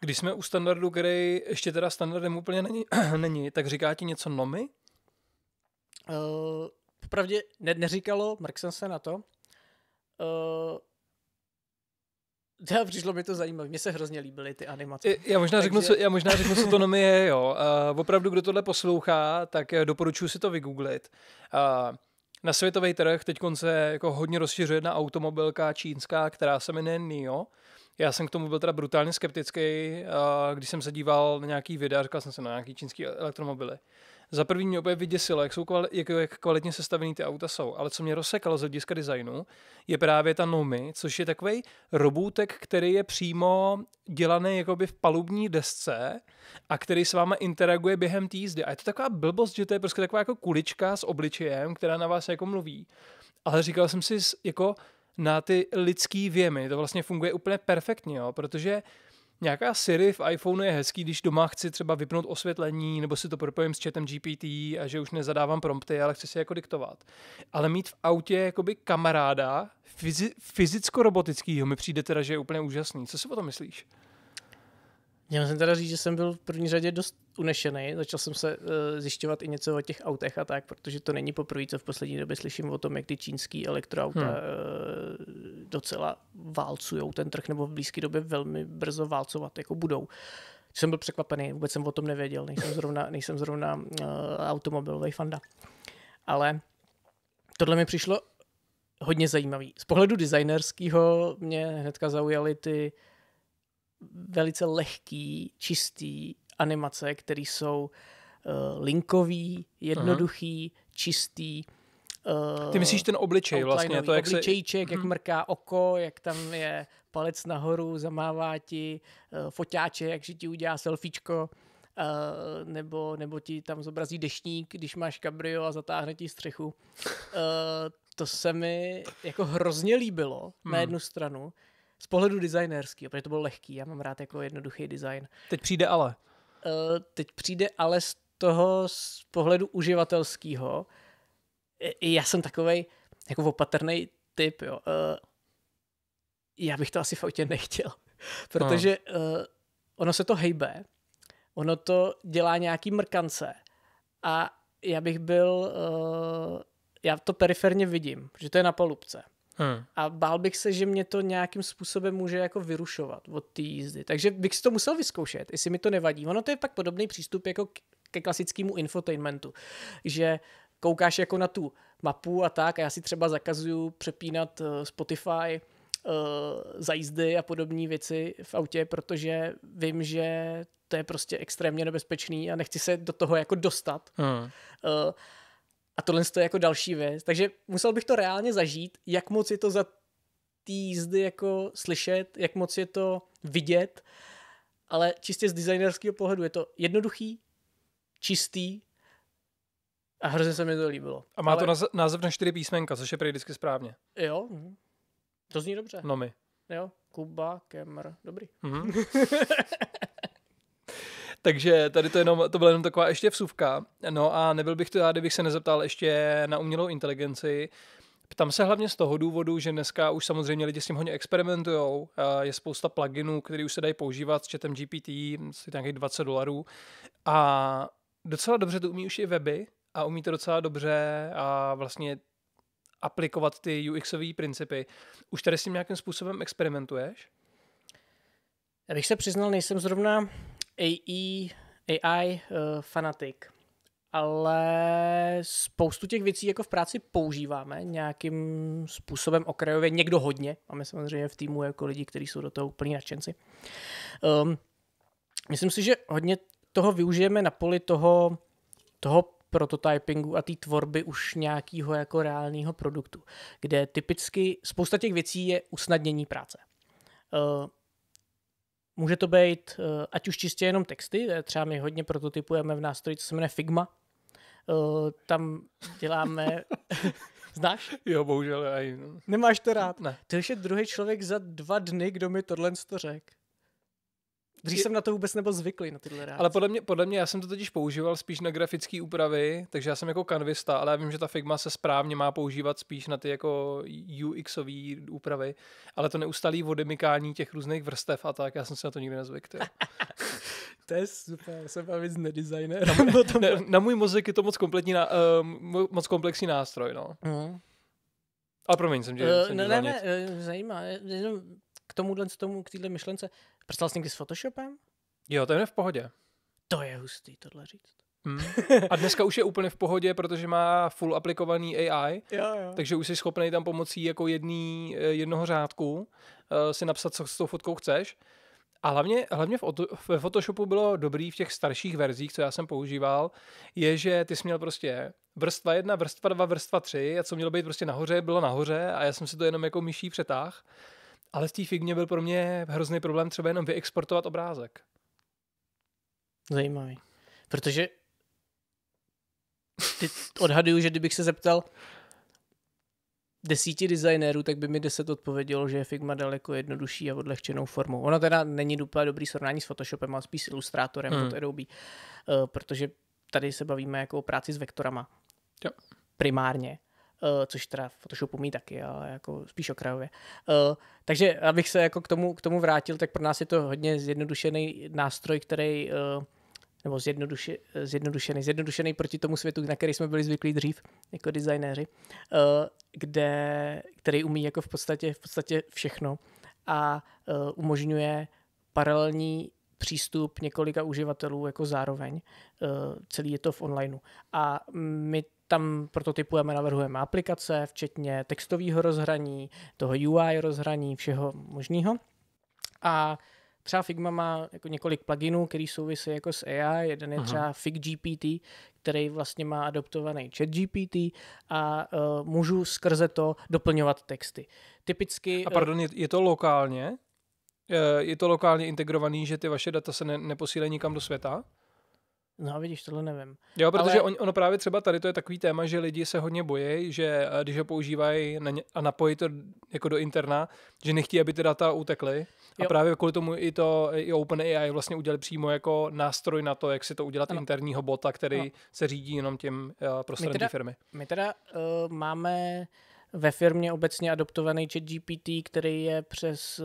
Když jsme u standardu, který ještě teda standardem úplně není, není tak říká ti něco nomy. Uh, eh, popravdě ne, neříkalo, mrk jsem se na to. Uh, Já, přišlo mi to zajímavé, mně se hrozně líbily ty animace. Já možná Takže... řeknu, co, já možná řeknu, co to nomi je, jo. Uh, opravdu, kdo tohle poslouchá, tak eh, doporučuji si to vygooglit. Uh, na světový trh teď se jako hodně rozšiřuje jedna automobilka čínská, která se jmenuje NIO. Já jsem k tomu byl teda brutálně skeptický, uh, když jsem se díval na nějaký videa, říkal jsem se na nějaký čínský elektromobily. Za první mě opět vyděsilo, jak, jsou kvali, jak, jak kvalitně sestavený ty auta jsou, ale co mě rozsekalo z hlediska designu, je právě ta Nomi, což je takový robůtek, který je přímo dělaný jakoby v palubní desce a který s váma interaguje během té jízdy. A je to taková blbost, že to je prostě taková jako kulička s obličejem, která na vás jako mluví. Ale říkal jsem si, jako na ty lidský věmy, to vlastně funguje úplně perfektně, jo, protože uh, Nějaká Siri v iPhone je hezký, když doma chci třeba vypnout osvětlení nebo si to propojím s chatem GPT a že už nezadávám prompty, ale chci si jako diktovat. Ale mít v autě jakoby kamaráda fyzi- fyzicko robotickýho mi přijde teda, že je úplně úžasný. Co si o tom myslíš? Já musím teda říct, že jsem byl v první řadě dost unešený. Začal jsem se uh, zjišťovat i něco o těch autech a tak, protože to není poprvé, co v poslední době slyším o tom, jak ty čínský elektroauta hmm. uh, docela válcujou ten trh, nebo v blízké době velmi brzo válcovat, jako budou. jsem byl překvapený, vůbec jsem o tom nevěděl, nejsem zrovna, nejsem zrovna uh, eh, automobilový fanda. Ale tohle mi přišlo hodně zajímavý. Z pohledu designerského mě hnedka zaujaly ty uh, velice lehký, čistý animace, které jsou uh, linkový, jednoduchý, Aha. čistý. Uh, Ty myslíš ten obličej vlastně? To, jak obličejček, se... jak mhm. mrká oko, jak tam je palec nahoru, zamává ti uh, foťáče, jak ti udělá selfiečko. Uh, nebo, nebo ti tam zobrazí dešník, když máš kabrio a zatáhne ti střechu. Uh, to se mi jako hrozně líbilo hmm. na mhm. jednu stranu, z pohledu designerského, protože to bylo lehký, já mám rád jako jednoduchý design. Teď přijde ale. Uh, teď přijde ale z toho z pohledu uživatelského. Eh, já jsem takovej jako opatrný typ, jo. Uh, já bych to asi v autě nechtěl, protože uh, ono se to hejbe, ono to dělá nějaký mrkance a já bych byl, uh, já to periferně vidím, že to je na palubce. Hmm. A bál bych se, že mě to nějakým způsobem může jako vyrušovat od té jízdy. Takže bych si to musel vyzkoušet, jestli mi to nevadí. Ono to je pak podobný přístup jako ke klasickému infotainmentu, že koukáš jako na tu mapu a tak a já si třeba zakazuju přepínat eh, Spotify eh, za jízdy a podobné věci v autě, protože vím, že to je prostě extrémně nebezpečný a nechci se do toho jako dostat. Hmm. Uh, a tohle je jako další věc. Takže musel bych to reálně zažít, jak moc je to za té jízdy jako slyšet, jak moc je to vidět, ale čistě z designerského pohledu je to jednoduchý, čistý a hrozně se mi to líbilo. A má ale... to název na čtyři písmenka, což je prý vždycky správně. Jo, mhm. to zní dobře. No my. Jo, Kuba, Kemr, dobrý. Mm-hmm. Takže tady to, jenom, to byla jenom taková ještě vsuvka. No a nebyl bych to já, kdybych se nezeptal ještě na umělou inteligenci. Ptám se hlavně z toho důvodu, že dneska už samozřejmě lidi s tím hodně experimentují. Eh, je spousta pluginů, které už se dají používat s chatem GPT, si nějakých 20 dolarů. A docela dobře to umí už i weby a umí to docela dobře a vlastně aplikovat ty UXové principy. Už tady s tím nějakým způsobem experimentuješ? bych se přiznal, nejsem zrovna AI, AI uh, eh, fanatik, ale spoustu těch věcí jako v práci používáme nějakým způsobem okrajově, někdo hodně, máme samozřejmě v týmu jako lidi, kteří jsou do toho úplně nadšenci. Um, myslím si, že hodně toho využijeme na poli toho, toho prototypingu a té tvorby už nějakého jako reálného produktu, kde typicky spousta těch věcí je usnadnění práce. Uh, Může to být, eh, ať už čistě jenom texty, eh, třeba my hodně prototypujeme v nástroji, co se jmenuje Figma. Eh, tam děláme... Znáš? Jo, bohužel. Aj, no. Nemáš to rád? Ne. To je druhý člověk za dva dny, kdo mi tohle to řekl. Dřív jsem na to vůbec nebyl zvyklý, na tyhle reakce. Ale podle mě, podle mě, já jsem to totiž používal spíš na grafické úpravy, takže já jsem jako kanvista, ale já vím, že ta Figma se správně má používat spíš na ty jako UXové úpravy, ale to neustalý odemykání těch různých vrstev a tak, já jsem se na to nikdy nezvykl. to je super, já jsem víc nedesigner. na, na, na můj mozek je to moc, kompletní, na, uh, ehm, moc komplexní nástroj, no. Uh-huh. Ale promiň, jsem tě... Uh, jsem ne, ne, ne, eh, zajímá, jenom k tomuhle, tomu, k téhle myšlence. Prstal jsi někdy s Photoshopem? Jo, to je v pohodě. To je hustý tohle říct. Mm. A dneska už je úplně v pohodě, protože má full aplikovaný AI, jo, jo. takže už jsi schopný tam pomocí jako jedný, eh, jednoho řádku uh, si napsat, co s tou fotkou chceš. A hlavně, hlavně v, Photoshopu bylo dobrý v těch starších verzích, co já jsem používal, je, že ty jsi měl prostě vrstva jedna, vrstva dva, vrstva tři a co mělo být prostě nahoře, bylo nahoře a já jsem si to jenom jako myší přetáhl. Ale z té figmě byl pro mě hrozný problém třeba jenom vyexportovat obrázek. Zajímavý. Protože ty odhaduju, že kdybych se zeptal desíti designérů, tak by mi deset odpovědělo, že je Figma daleko jednodušší a odlehčenou formou. Ono teda není úplně dobrý srovnání s Photoshopem, ale spíš s Illustratorem hmm. pod Adobe, eh, protože tady se bavíme jako o práci s vektorama. Jo. Primárně. Eh, což teda Photoshopu umí taky, ale jako spíš okrajově. Eh, takže abych se jako k tomu, k tomu vrátil, tak pro nás je to hodně zjednodušený nástroj, který eh, nebo zjednoduše, zjednodušený, zjednodušený proti tomu světu, na který jsme byli zvyklí dřív jako designéři, kde, který umí jako v podstatě, v podstatě všechno a umožňuje paralelní přístup několika uživatelů jako zároveň. Celý je to v onlineu. A my tam prototypujeme, navrhujeme aplikace, včetně textového rozhraní, toho UI rozhraní, všeho možného. A třeba Figma má jako několik pluginů, které souvisí jako s AI. Jeden je Aha. třeba Fig GPT, který vlastně má adoptovaný chat GPT a uh, můžu skrze to doplňovat texty. Typicky... A e, pardon, je, je to lokálně? E, je to lokálně integrovaný, že ty vaše data se ne, neposílají nikam do světa? No vidíš, tohle nevím. Jo, protože Ale... on, ono právě třeba tady to je takový téma, že lidi se hodně bojí, že eh, když ho používají na ně, a napojí to jako do interna, že nechtí, aby ty data utekly. Jo. A právě kvůli tomu i to i OpenAI vlastně udělali přímo jako nástroj na to, jak si to udělat ano. interního bota, který ano. se řídí jenom tím uh, eh, prostorem firmy. My teda uh, máme ve firmě obecně adoptovaný chat GPT, který je přes eh,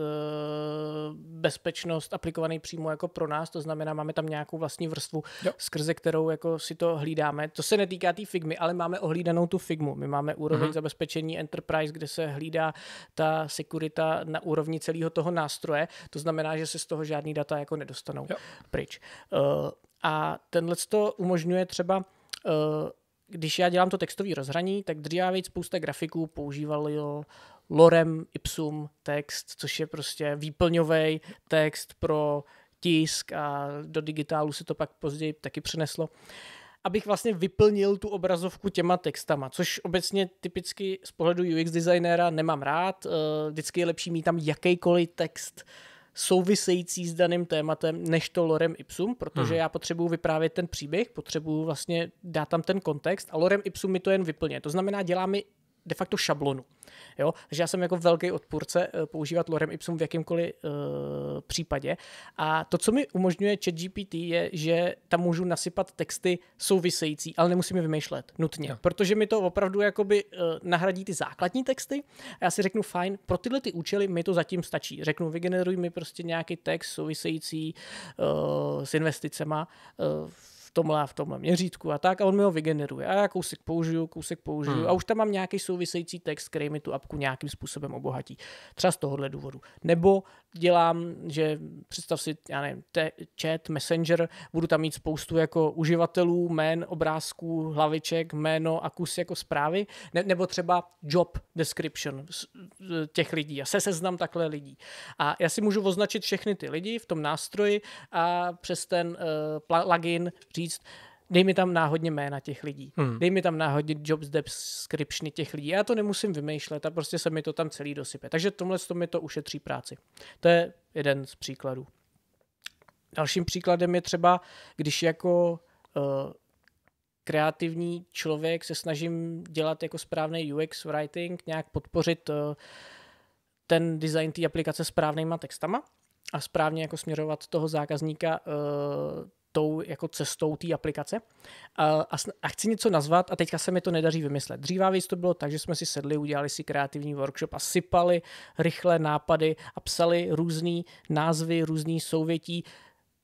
bezpečnost aplikovaný přímo jako pro nás, to znamená, máme tam nějakou vlastní vrstvu, jo. skrze kterou jako si to hlídáme. To se netýká té figmy, ale máme ohlídanou tu figmu. My máme úroveň mm-hmm. zabezpečení Enterprise, kde se hlídá ta sekurita na úrovni celého toho nástroje, to znamená, že se z toho žádný data jako nedostanou jo. pryč. Uh, a tenhle to umožňuje třeba uh, když já dělám to textové rozhraní, tak dříve spousta grafiků používalo lorem ipsum text, což je prostě výplňový text pro tisk a do digitálu se to pak později taky přeneslo. Abych vlastně vyplnil tu obrazovku těma textama, což obecně typicky z pohledu UX designéra nemám rád. Eh, vždycky je lepší mít tam jakýkoliv text, související s daným tématem než to lorem ipsum, protože hmm. já potřebuju vyprávět ten příběh, potřebuju vlastně dát tam ten kontext a lorem ipsum mi to jen vyplně. To znamená, dělá mi de facto šablonu. Jo? Takže já jsem jako velký odpůrce eh, používat lorem ipsum v jakýmkoliv uh, eh, případě. A to, co mi umožňuje ChatGPT, je, že tam můžu nasypat texty související, ale nemusím je vymýšlet nutně, no. protože mi to opravdu jakoby uh, nahradí ty základní texty. A já si řeknu, fajn, pro tyhle ty účely mi to zatím stačí. Řeknu, vygeneruj mi prostě nějaký text související uh, s investicema uh, tomhle a v tomhle měřítku a tak a on mi ho vygeneruje a já kousek použiju, kousek použiju hmm. a už tam mám nějaký související text, který mi tu apku nějakým způsobem obohatí. Třeba z tohohle důvodu. Nebo dělám, že představ si, já nevím, te, chat, messenger, budu tam mít spoustu jako uživatelů, jmén, obrázků, hlaviček, jméno a kus jako zprávy, ne, nebo třeba job description těch lidí a se seznam takhle lidí. A já si můžu označit všechny ty lidi v tom nástroji a přes ten uh, plugin říct, dej mi tam náhodně jména těch lidí, hmm. dej mi tam náhodně jobs descriptiony těch lidí. Já to nemusím vymýšlet a prostě se mi to tam celý dosype. Takže tomhle to mi to ušetří práci. To je jeden z příkladů. Dalším příkladem je třeba, když jako uh, kreativní člověk se snažím dělat jako správný UX writing, nějak podpořit uh, ten design té aplikace správnýma textama a správně jako směrovat toho zákazníka uh, tou jako cestou té aplikace. A, a, a chci něco nazvat a teďka se mi to nedaří vymyslet. Dřívá víc to bylo tak, že jsme si sedli, udělali si kreativní workshop a sypali rychle nápady a psali různé názvy, různé souvětí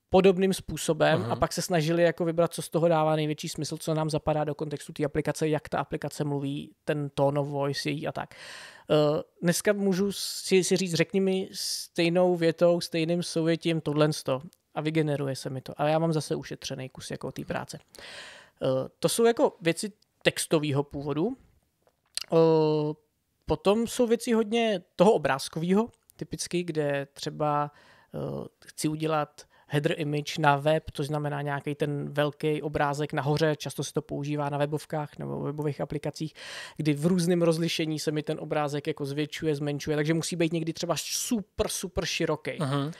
podobným způsobem Aha. a pak se snažili jako vybrat, co z toho dává největší smysl, co nám zapadá do kontextu té aplikace, jak ta aplikace mluví, ten tone of voice její a tak. Uh, dneska můžu si, si říct, řekni mi stejnou větou, stejným souvětím tohle a vygeneruje se mi to. a já mám zase ušetřený kus jako té práce. Eh, to jsou jako věci textového původu. Eh, potom jsou věci hodně toho obrázkového, typicky, kde třeba eh, chci udělat header image na web, to znamená nějaký ten velký obrázek nahoře, často se to používá na webovkách nebo webových aplikacích, kdy v různém rozlišení se mi ten obrázek jako zvětšuje, zmenšuje, takže musí být někdy třeba super, super široký. Uh-huh.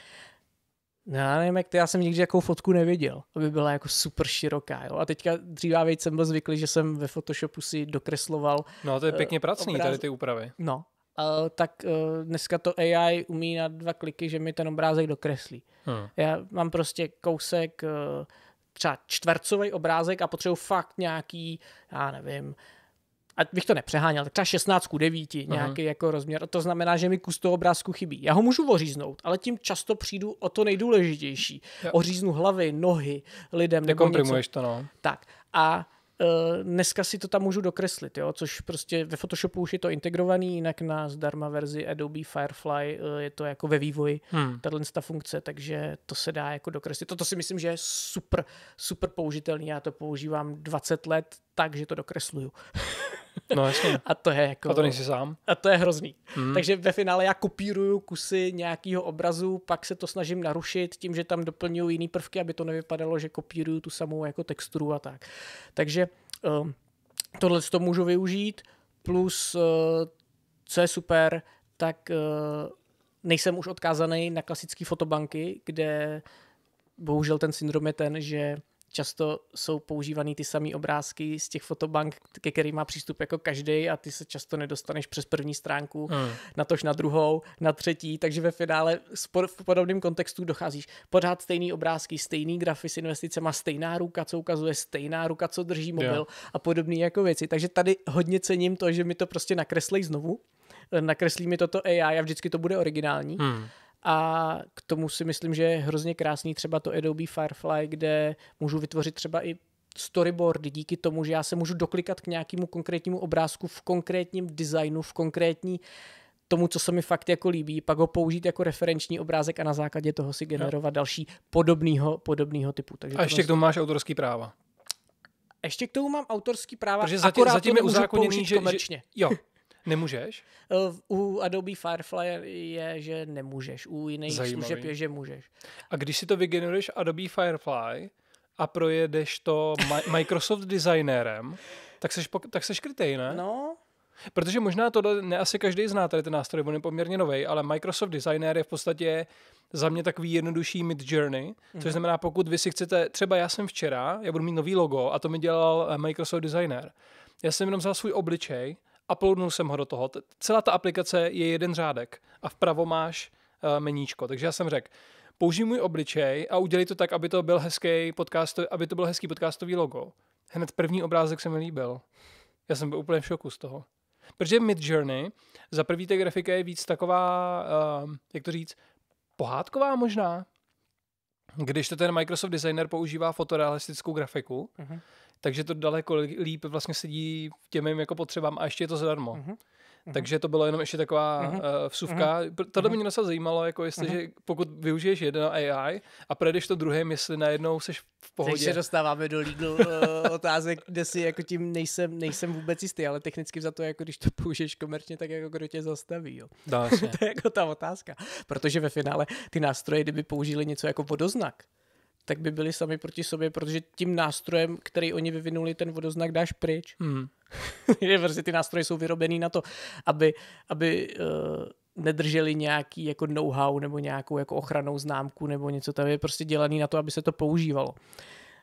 Já nevím, jak to, já jsem nikdy jakou fotku neviděl, aby byla jako super široká. Jo? A teďka dřívá věc jsem byl zvyklý, že jsem ve Photoshopu si dokresloval. No to je eh, pěkně uh, pracný, obráz... tady ty úpravy. No, uh, tak uh, dneska to AI umí na dva kliky, že mi ten obrázek dokreslí. Hmm. Já mám prostě kousek uh, třeba čtvercový obrázek a potřebuji fakt nějaký, já nevím, bych to nepřeháněl, tak třeba 16 ku 9 nějaký uh-huh. jako rozměr. To znamená, že mi kus toho obrázku chybí. Já ho můžu oříznout, ale tím často přijdu o to nejdůležitější. Jo. Oříznu hlavy, nohy lidem. nekomprimuješ to, no. Tak. A Eh, dneska si to tam můžu dokreslit, jo? což prostě ve Photoshopu už je to integrovaný, jinak na zdarma verzi Adobe Firefly eh, je to jako ve vývoji hmm. ta funkce, takže to se dá jako dokreslit. Toto si myslím, že je super, super použitelný, já to používám 20 let, takže to dokresluju. No jasně. A to je jako... A to nejsi sám. A to je hrozný. Hmm. Takže ve finále já kopíruju kusy nějakého obrazu, pak se to snažím narušit tím, že tam doplňuju jiný prvky, aby to nevypadalo, že kopíruju tu samou jako texturu a tak. Takže Eh, tohle to můžu využít, plus, eh, co je super, tak eh, nejsem už odkázaný na klasické fotobanky, kde bohužel ten syndrom je ten, že často jsou používané ty samé obrázky z těch fotobank, ke kterým má přístup jako každý a ty se často nedostaneš přes první stránku, hmm. tož na druhou, na třetí, takže ve finále v podobném kontextu docházíš. Pořád stejný obrázky, stejný grafy s investicema, stejná ruka, co ukazuje, stejná ruka, co drží mobil yeah. a podobné jako věci. Takže tady hodně cením to, že mi to prostě nakreslej znovu, nakreslí mi toto AI a vždycky to bude originální. Hmm a k tomu si myslím, že je hrozně krásný třeba to Adobe Firefly, kde můžu vytvořit třeba i storyboard díky tomu, že já se můžu doklikat k nějakému konkrétnímu obrázku v konkrétním designu, v konkrétní tomu, co se mi fakt jako líbí, pak ho použít jako referenční obrázek a na základě toho si generovat no. další podobného podobného typu. Takže a ještě k tomu máš autorský práva. Ještě k tomu mám autorský práva, Protože zatím, akorát zatím to je uzákoněný, že, že, jo, Nemůžeš? Eh, u Adobe Firefly je, že nemůžeš. U jiných Zajímavý. služeb je, že můžeš. A když si to vygeneruješ Adobe Firefly a projedeš to Microsoft Designérem, tak seš, tak seš krytej, ne? No, Protože možná to ne asi každý zná, tady ten nástroj, on je poměrně nový, ale Microsoft Designer je v podstatě za mě takový jednodušší mid journey, což mhm. znamená, pokud vy si chcete, třeba já jsem včera, já budu mít nový logo a to mi dělal eh, Microsoft Designer. Já jsem jenom vzal svůj obličej uploadnul jsem ho do toho. Celá ta aplikace je jeden řádek a vpravo máš eh, meníčko. Takže já jsem řekl, použij můj obličej a udělej to tak, aby to byl hezký podcast, aby to byl hezký podcastový logo. Hned první obrázek se mi líbil. Já jsem byl úplně v šoku z toho. Protože Mid Journey, za prvý té grafika je víc taková, uh, jak to říct, pohádková možná. Když to ten Microsoft Designer používá fotorealistickou grafiku, uh-huh takže to daleko líp vlastně sedí těm mým jako potřebám a ještě je to zadarmo. Mm-hmm. Takže to bylo jenom ještě taková mm-hmm. uh, vsuvka. Mm-hmm. Tohle mhm. by mě docela zajímalo, jako jestli, mm-hmm. že pokud využiješ jedno AI a projdeš to druhé, jestli najednou jsi v pohodě. Teď se dostáváme do Lidl uh, eh, otázek, kde si jako tím nejsem, nejsem vůbec jistý, ale technicky za to, jako když to použiješ komerčně, tak jako kdo tě zastaví. Jo. No, to je jako ta otázka. Protože ve finále ty nástroje, kdyby použili něco jako vodoznak, tak by byli sami proti sobě, protože tím nástrojem, který oni vyvinuli, ten vodoznak dáš pryč. Hmm. Prostě ty nástroje jsou vyrobený na to, aby, aby uh, nedrželi nějaký jako know-how nebo nějakou jako ochranou známku nebo něco tam je prostě dělaný na to, aby se to používalo. Uh,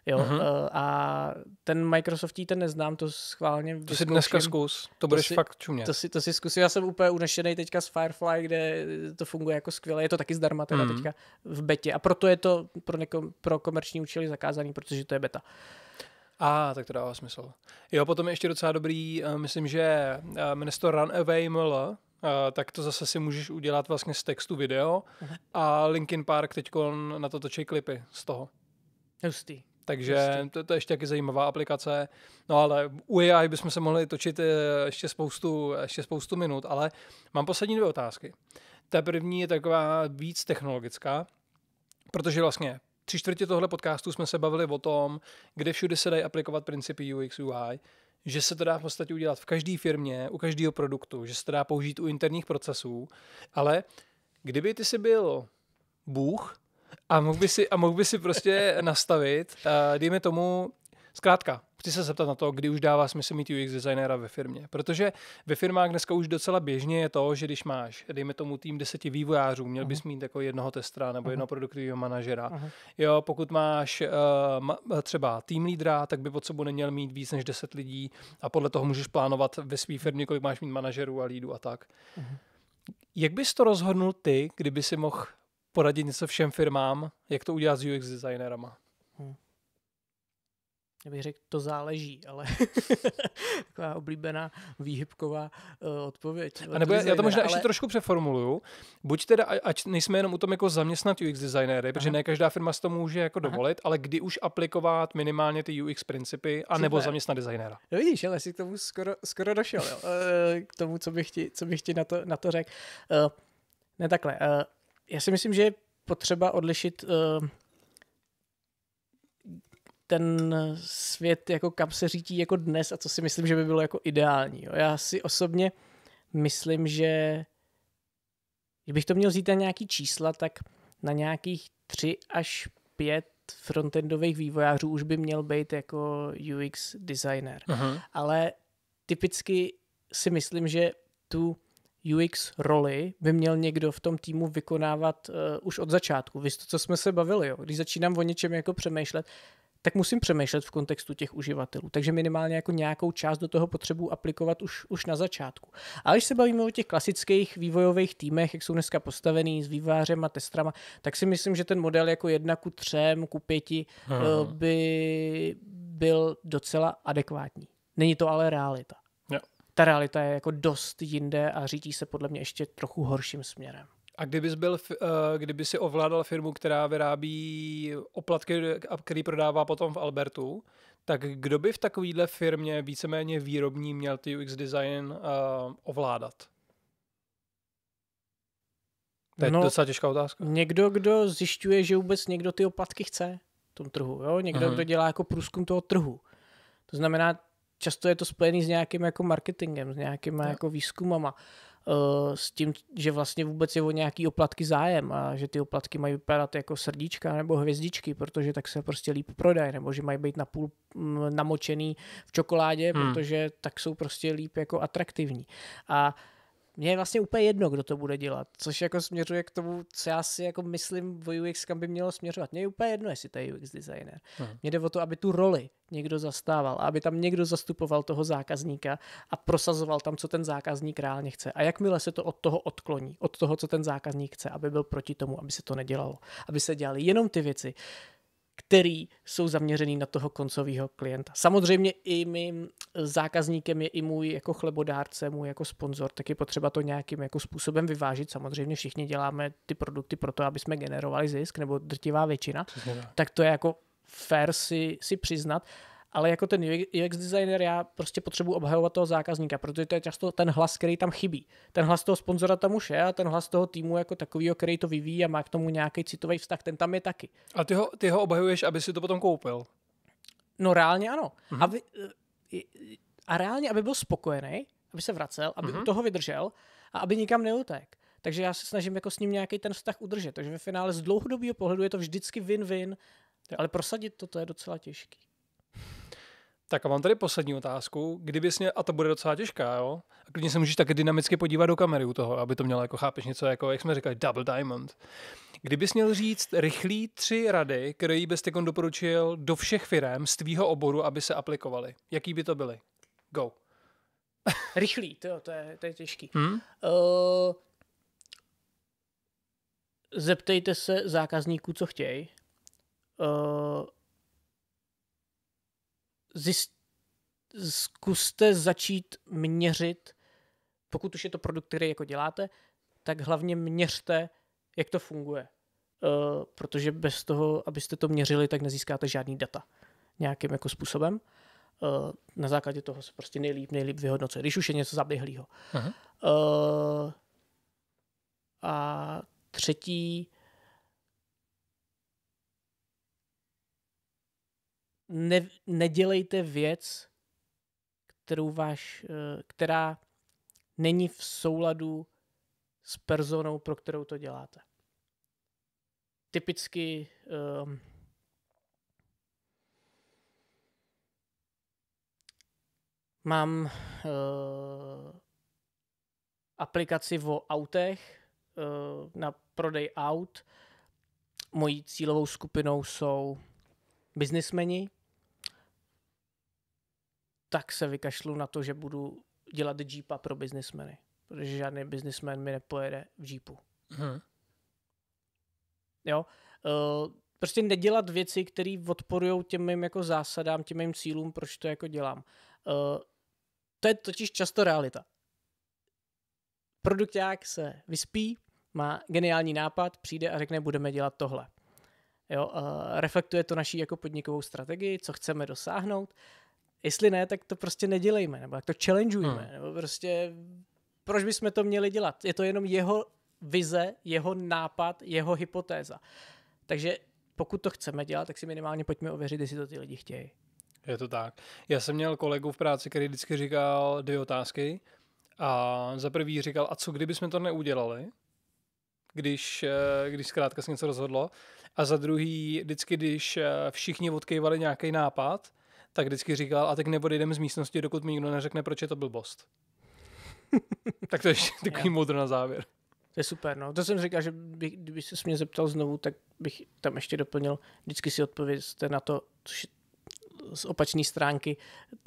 Jo? Mm-hmm. a ten Microsoft ten neznám, to schválně To To si dneska zkus, to budeš to si, fakt čumět. To si, to si zkusím, já jsem úplně unešený teďka z Firefly, kde to funguje jako skvěle, je to taky zdarma teda mm-hmm. teďka v betě a proto je to pro, někom pro komerční účely zakázaný, protože to je beta. A, ah, tak to dává smysl. Jo, potom je ještě docela dobrý, eh, myslím, že eh, minister Runaway ML, Uh, tak to zase si můžeš udělat vlastně z textu video mhm. a Linkin Park teď na to točí klipy z toho. Hustý. Takže to, to je ještě taky zajímavá aplikace. No ale u AI bychom se mohli točit eh, ještě spoustu, ještě spoustu minut, ale mám poslední dvě otázky. Ta první je taková víc technologická, protože vlastně tři čtvrtě tohle podcastu jsme se bavili o tom, kde všude se dají aplikovat principy UX UI, že se to dá v podstatě udělat v každé firmě, u každého produktu, že se to dá použít u interních procesů, ale kdyby ty si byl Bůh, a mohl by si, a mohl by si prostě nastavit, uh, dejme tomu, zkrátka, chci se zeptat na to, kdy už dává smysl mít UX designera ve firmě. Protože ve firmách dneska už docela běžně je to, že když máš, dejme tomu, tým deseti vývojářů, měl bys mhm. mít jako jednoho testra nebo mhm. jednoho produktivního manažera. Mhm. Jo, pokud máš uh, třeba tým lídra, tak by pod sebou neměl mít víc než deset lidí a podle toho můžeš plánovat ve své firmě, kolik máš mít manažerů a lídů a tak. Uh-huh. Jak bys to rozhodnul ty, kdyby si mohl poradit něco všem firmám, jak to udělat s UX designerama. Hmm. Já bych řekl, to záleží, ale taková oblíbená výhybková uh, odpověď. A nebo já, já to možná ale... ještě trošku přeformuluju. Buď teda, ať nejsme jenom u tom jako zaměstnat UX designéry, protože Aha. ne každá firma si to může jako Aha. dovolit, ale kdy už aplikovat minimálně ty UX principy, a nebo zaměstnat designéra. No vidíš, ale jsi k tomu skoro, skoro došel, jo. Eh, k tomu, co bych ti, co bych ti na, to, na to řekl. Uh, ne takhle, uh, já si myslím, že je potřeba odlišit eh, ten svět, jako kam se řítí jako dnes a co si myslím, že by bylo jako ideální. Já si osobně myslím, že kdybych to měl vzít na nějaký čísla, tak na nějakých tři až pět frontendových vývojářů už by měl být jako UX designer. Aha. Ale typicky si myslím, že tu UX roli by měl někdo v tom týmu vykonávat uh, už od začátku. Víš to, co jsme se bavili, jo? když začínám o něčem jako přemýšlet, tak musím přemýšlet v kontextu těch uživatelů. Takže minimálně jako nějakou část do toho potřebu aplikovat už, už na začátku. A když se bavíme o těch klasických vývojových týmech, jak jsou dneska postavený s vývářem a testrama, tak si myslím, že ten model jako jedna ku třem, ku pěti hmm. by byl docela adekvátní. Není to ale realita ta realita je jako dost jinde a řídí se podle mě ještě trochu horším směrem. A kdybys byl, eh, kdyby si ovládal firmu, která vyrábí oplatky, který prodává potom v Albertu, tak kdo by v takovéhle firmě víceméně výrobní měl ty UX design eh, ovládat? To je no, docela těžká otázka. Někdo, kdo zjišťuje, že vůbec někdo ty oplatky chce v tom trhu. Jo? Někdo, uh-huh. kdo dělá jako průzkum toho trhu. To znamená, často je to spojený s nějakým jako marketingem, s nějakýma no. jako výzkumama, eh, s tím, že vlastně vůbec je o nějaký oplatky zájem a že ty oplatky mají vypadat jako srdíčka nebo hvězdičky, protože tak se prostě líp prodají, nebo že mají být napůl mm, namočený v čokoládě, hmm. protože tak jsou prostě líp jako atraktivní. A mně je vlastně úplně jedno, kdo to bude dělat, což jako směřuje k tomu, co já si jako myslím o UX, kam by mělo směřovat. Mně je úplně jedno, jestli to je UX designer. Hmm. Mně jde o to, aby tu roli někdo zastával, aby tam někdo zastupoval toho zákazníka a prosazoval tam, co ten zákazník reálně chce. A jakmile se to od toho odkloní, od toho, co ten zákazník chce, aby byl proti tomu, aby se to nedělalo, aby se dělali jenom ty věci, který jsou zaměřený na toho koncového klienta. Samozřejmě i mým zákazníkem je i můj jako chlebodárce, můj jako sponzor, tak je potřeba to nějakým jako způsobem vyvážit. Samozřejmě všichni děláme ty produkty proto, aby jsme generovali zisk, nebo drtivá většina. Přesně. Tak to je jako fair si, si přiznat ale jako ten UX designer já prostě potřebuji obhajovat toho zákazníka, protože to je často ten hlas, který tam chybí. Ten hlas toho sponzora tam už je a ten hlas toho týmu jako takovýho, který to vyvíjí a má k tomu nějaký citový vztah, ten tam je taky. A ty ho, ty ho obhajuješ, aby si to potom koupil? No reálně ano. Mhm. Aby, eh, a reálně, aby byl spokojený, aby se vracel, aby mhm. toho vydržel a aby nikam neutek. Takže já se snažím jako s ním nějaký ten vztah udržet. Takže ve finále z dlouhodobého pohledu je to vždycky win-win, ale prosadit to, to je docela těžký. Tak a mám tady poslední otázku. Kdyby mě, a to bude docela těžká, jo? A klidně se můžeš taky dynamicky podívat do kamery u toho, aby to mělo, jako chápeš, něco jako, jak jsme říkali, double diamond. Kdybys měl říct rychlý tři rady, které bys teď doporučil do všech firm z tvýho oboru, aby se aplikovaly, jaký by to byly? Go. rychlý, to, to, je, to je těžký. Hmm? Uh, zeptejte se zákazníků, co chtějí. Uh, zjist, zkuste začít měřit, pokud už je to produkt, který jako děláte, tak hlavně měřte, jak to funguje. Uh, protože bez toho, abyste to měřili, tak nezískáte žádný data nějakým jako způsobem. Uh, na základě toho se prostě nejlíp, nejlíp vyhodnocuje, když už je něco zaběhlého. Uh, eh, a třetí, ne, nedělejte věc, kterou váš, eh, která není v souladu s personou, pro kterou to děláte. Typicky um, mám uh, aplikaci o autech uh, na prodej aut. Mojí cílovou skupinou jsou biznismeni, tak se vykašlu na to, že budu dělat Jeepa pro biznismeny, protože žádný biznismen mi nepojede v Jeepu. Hmm. Jo, uh, prostě nedělat věci, které odporují těm mým jako zásadám, těm mým cílům, proč to jako dělám. Uh, to je totiž často realita. Produkták se vyspí, má geniální nápad, přijde a řekne, budeme dělat tohle. Jo, reflektuje to naší jako podnikovou strategii, co chceme dosáhnout. Jestli ne, tak to prostě nedělejme, nebo tak to challengeujeme, hmm. nebo prostě proč bychom to měli dělat? Je to jenom jeho vize, jeho nápad, jeho hypotéza. Takže pokud to chceme dělat, tak si minimálně pojďme ověřit, jestli to ty lidi chtějí. Je to tak. Já jsem měl kolegu v práci, který vždycky říkal dvě otázky. A za prvý říkal, a co kdyby jsme to neudělali? Když, eh, když zkrátka se něco rozhodlo. A za druhý, vždycky, když eh, všichni odkejvali nějaký nápad, tak vždycky říkal, a tak neodejdeme z místnosti, dokud mi nikdo neřekne, proč je to blbost. tak to je ještě takový modr na závěr. To je super, no. To jsem říkal, že bych, kdyby se mě zeptal znovu, tak bych tam ještě doplnil, vždycky si odpovězte na to, což je z opačné stránky,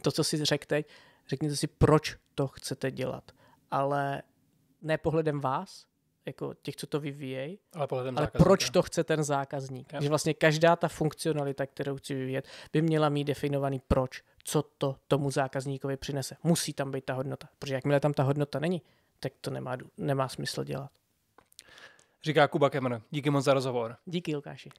to, co si řekl teď, řekněte si, proč to chcete dělat. Ale ne pohledem vás, jako těch, co to vyvíjejí, ale, ale zákazník, proč to chce ten zákazník. Jasně. Že vlastně každá ta funkcionalita, kterou chci vyvíjet, by měla mít definovaný proč, co to tomu zákazníkovi přinese. Musí tam být ta hodnota, protože jakmile tam ta hodnota není, tak to nemá, nemá smysl dělat. Říká Kuba Kemr. Díky moc za rozhovor. Díky, Lukáši.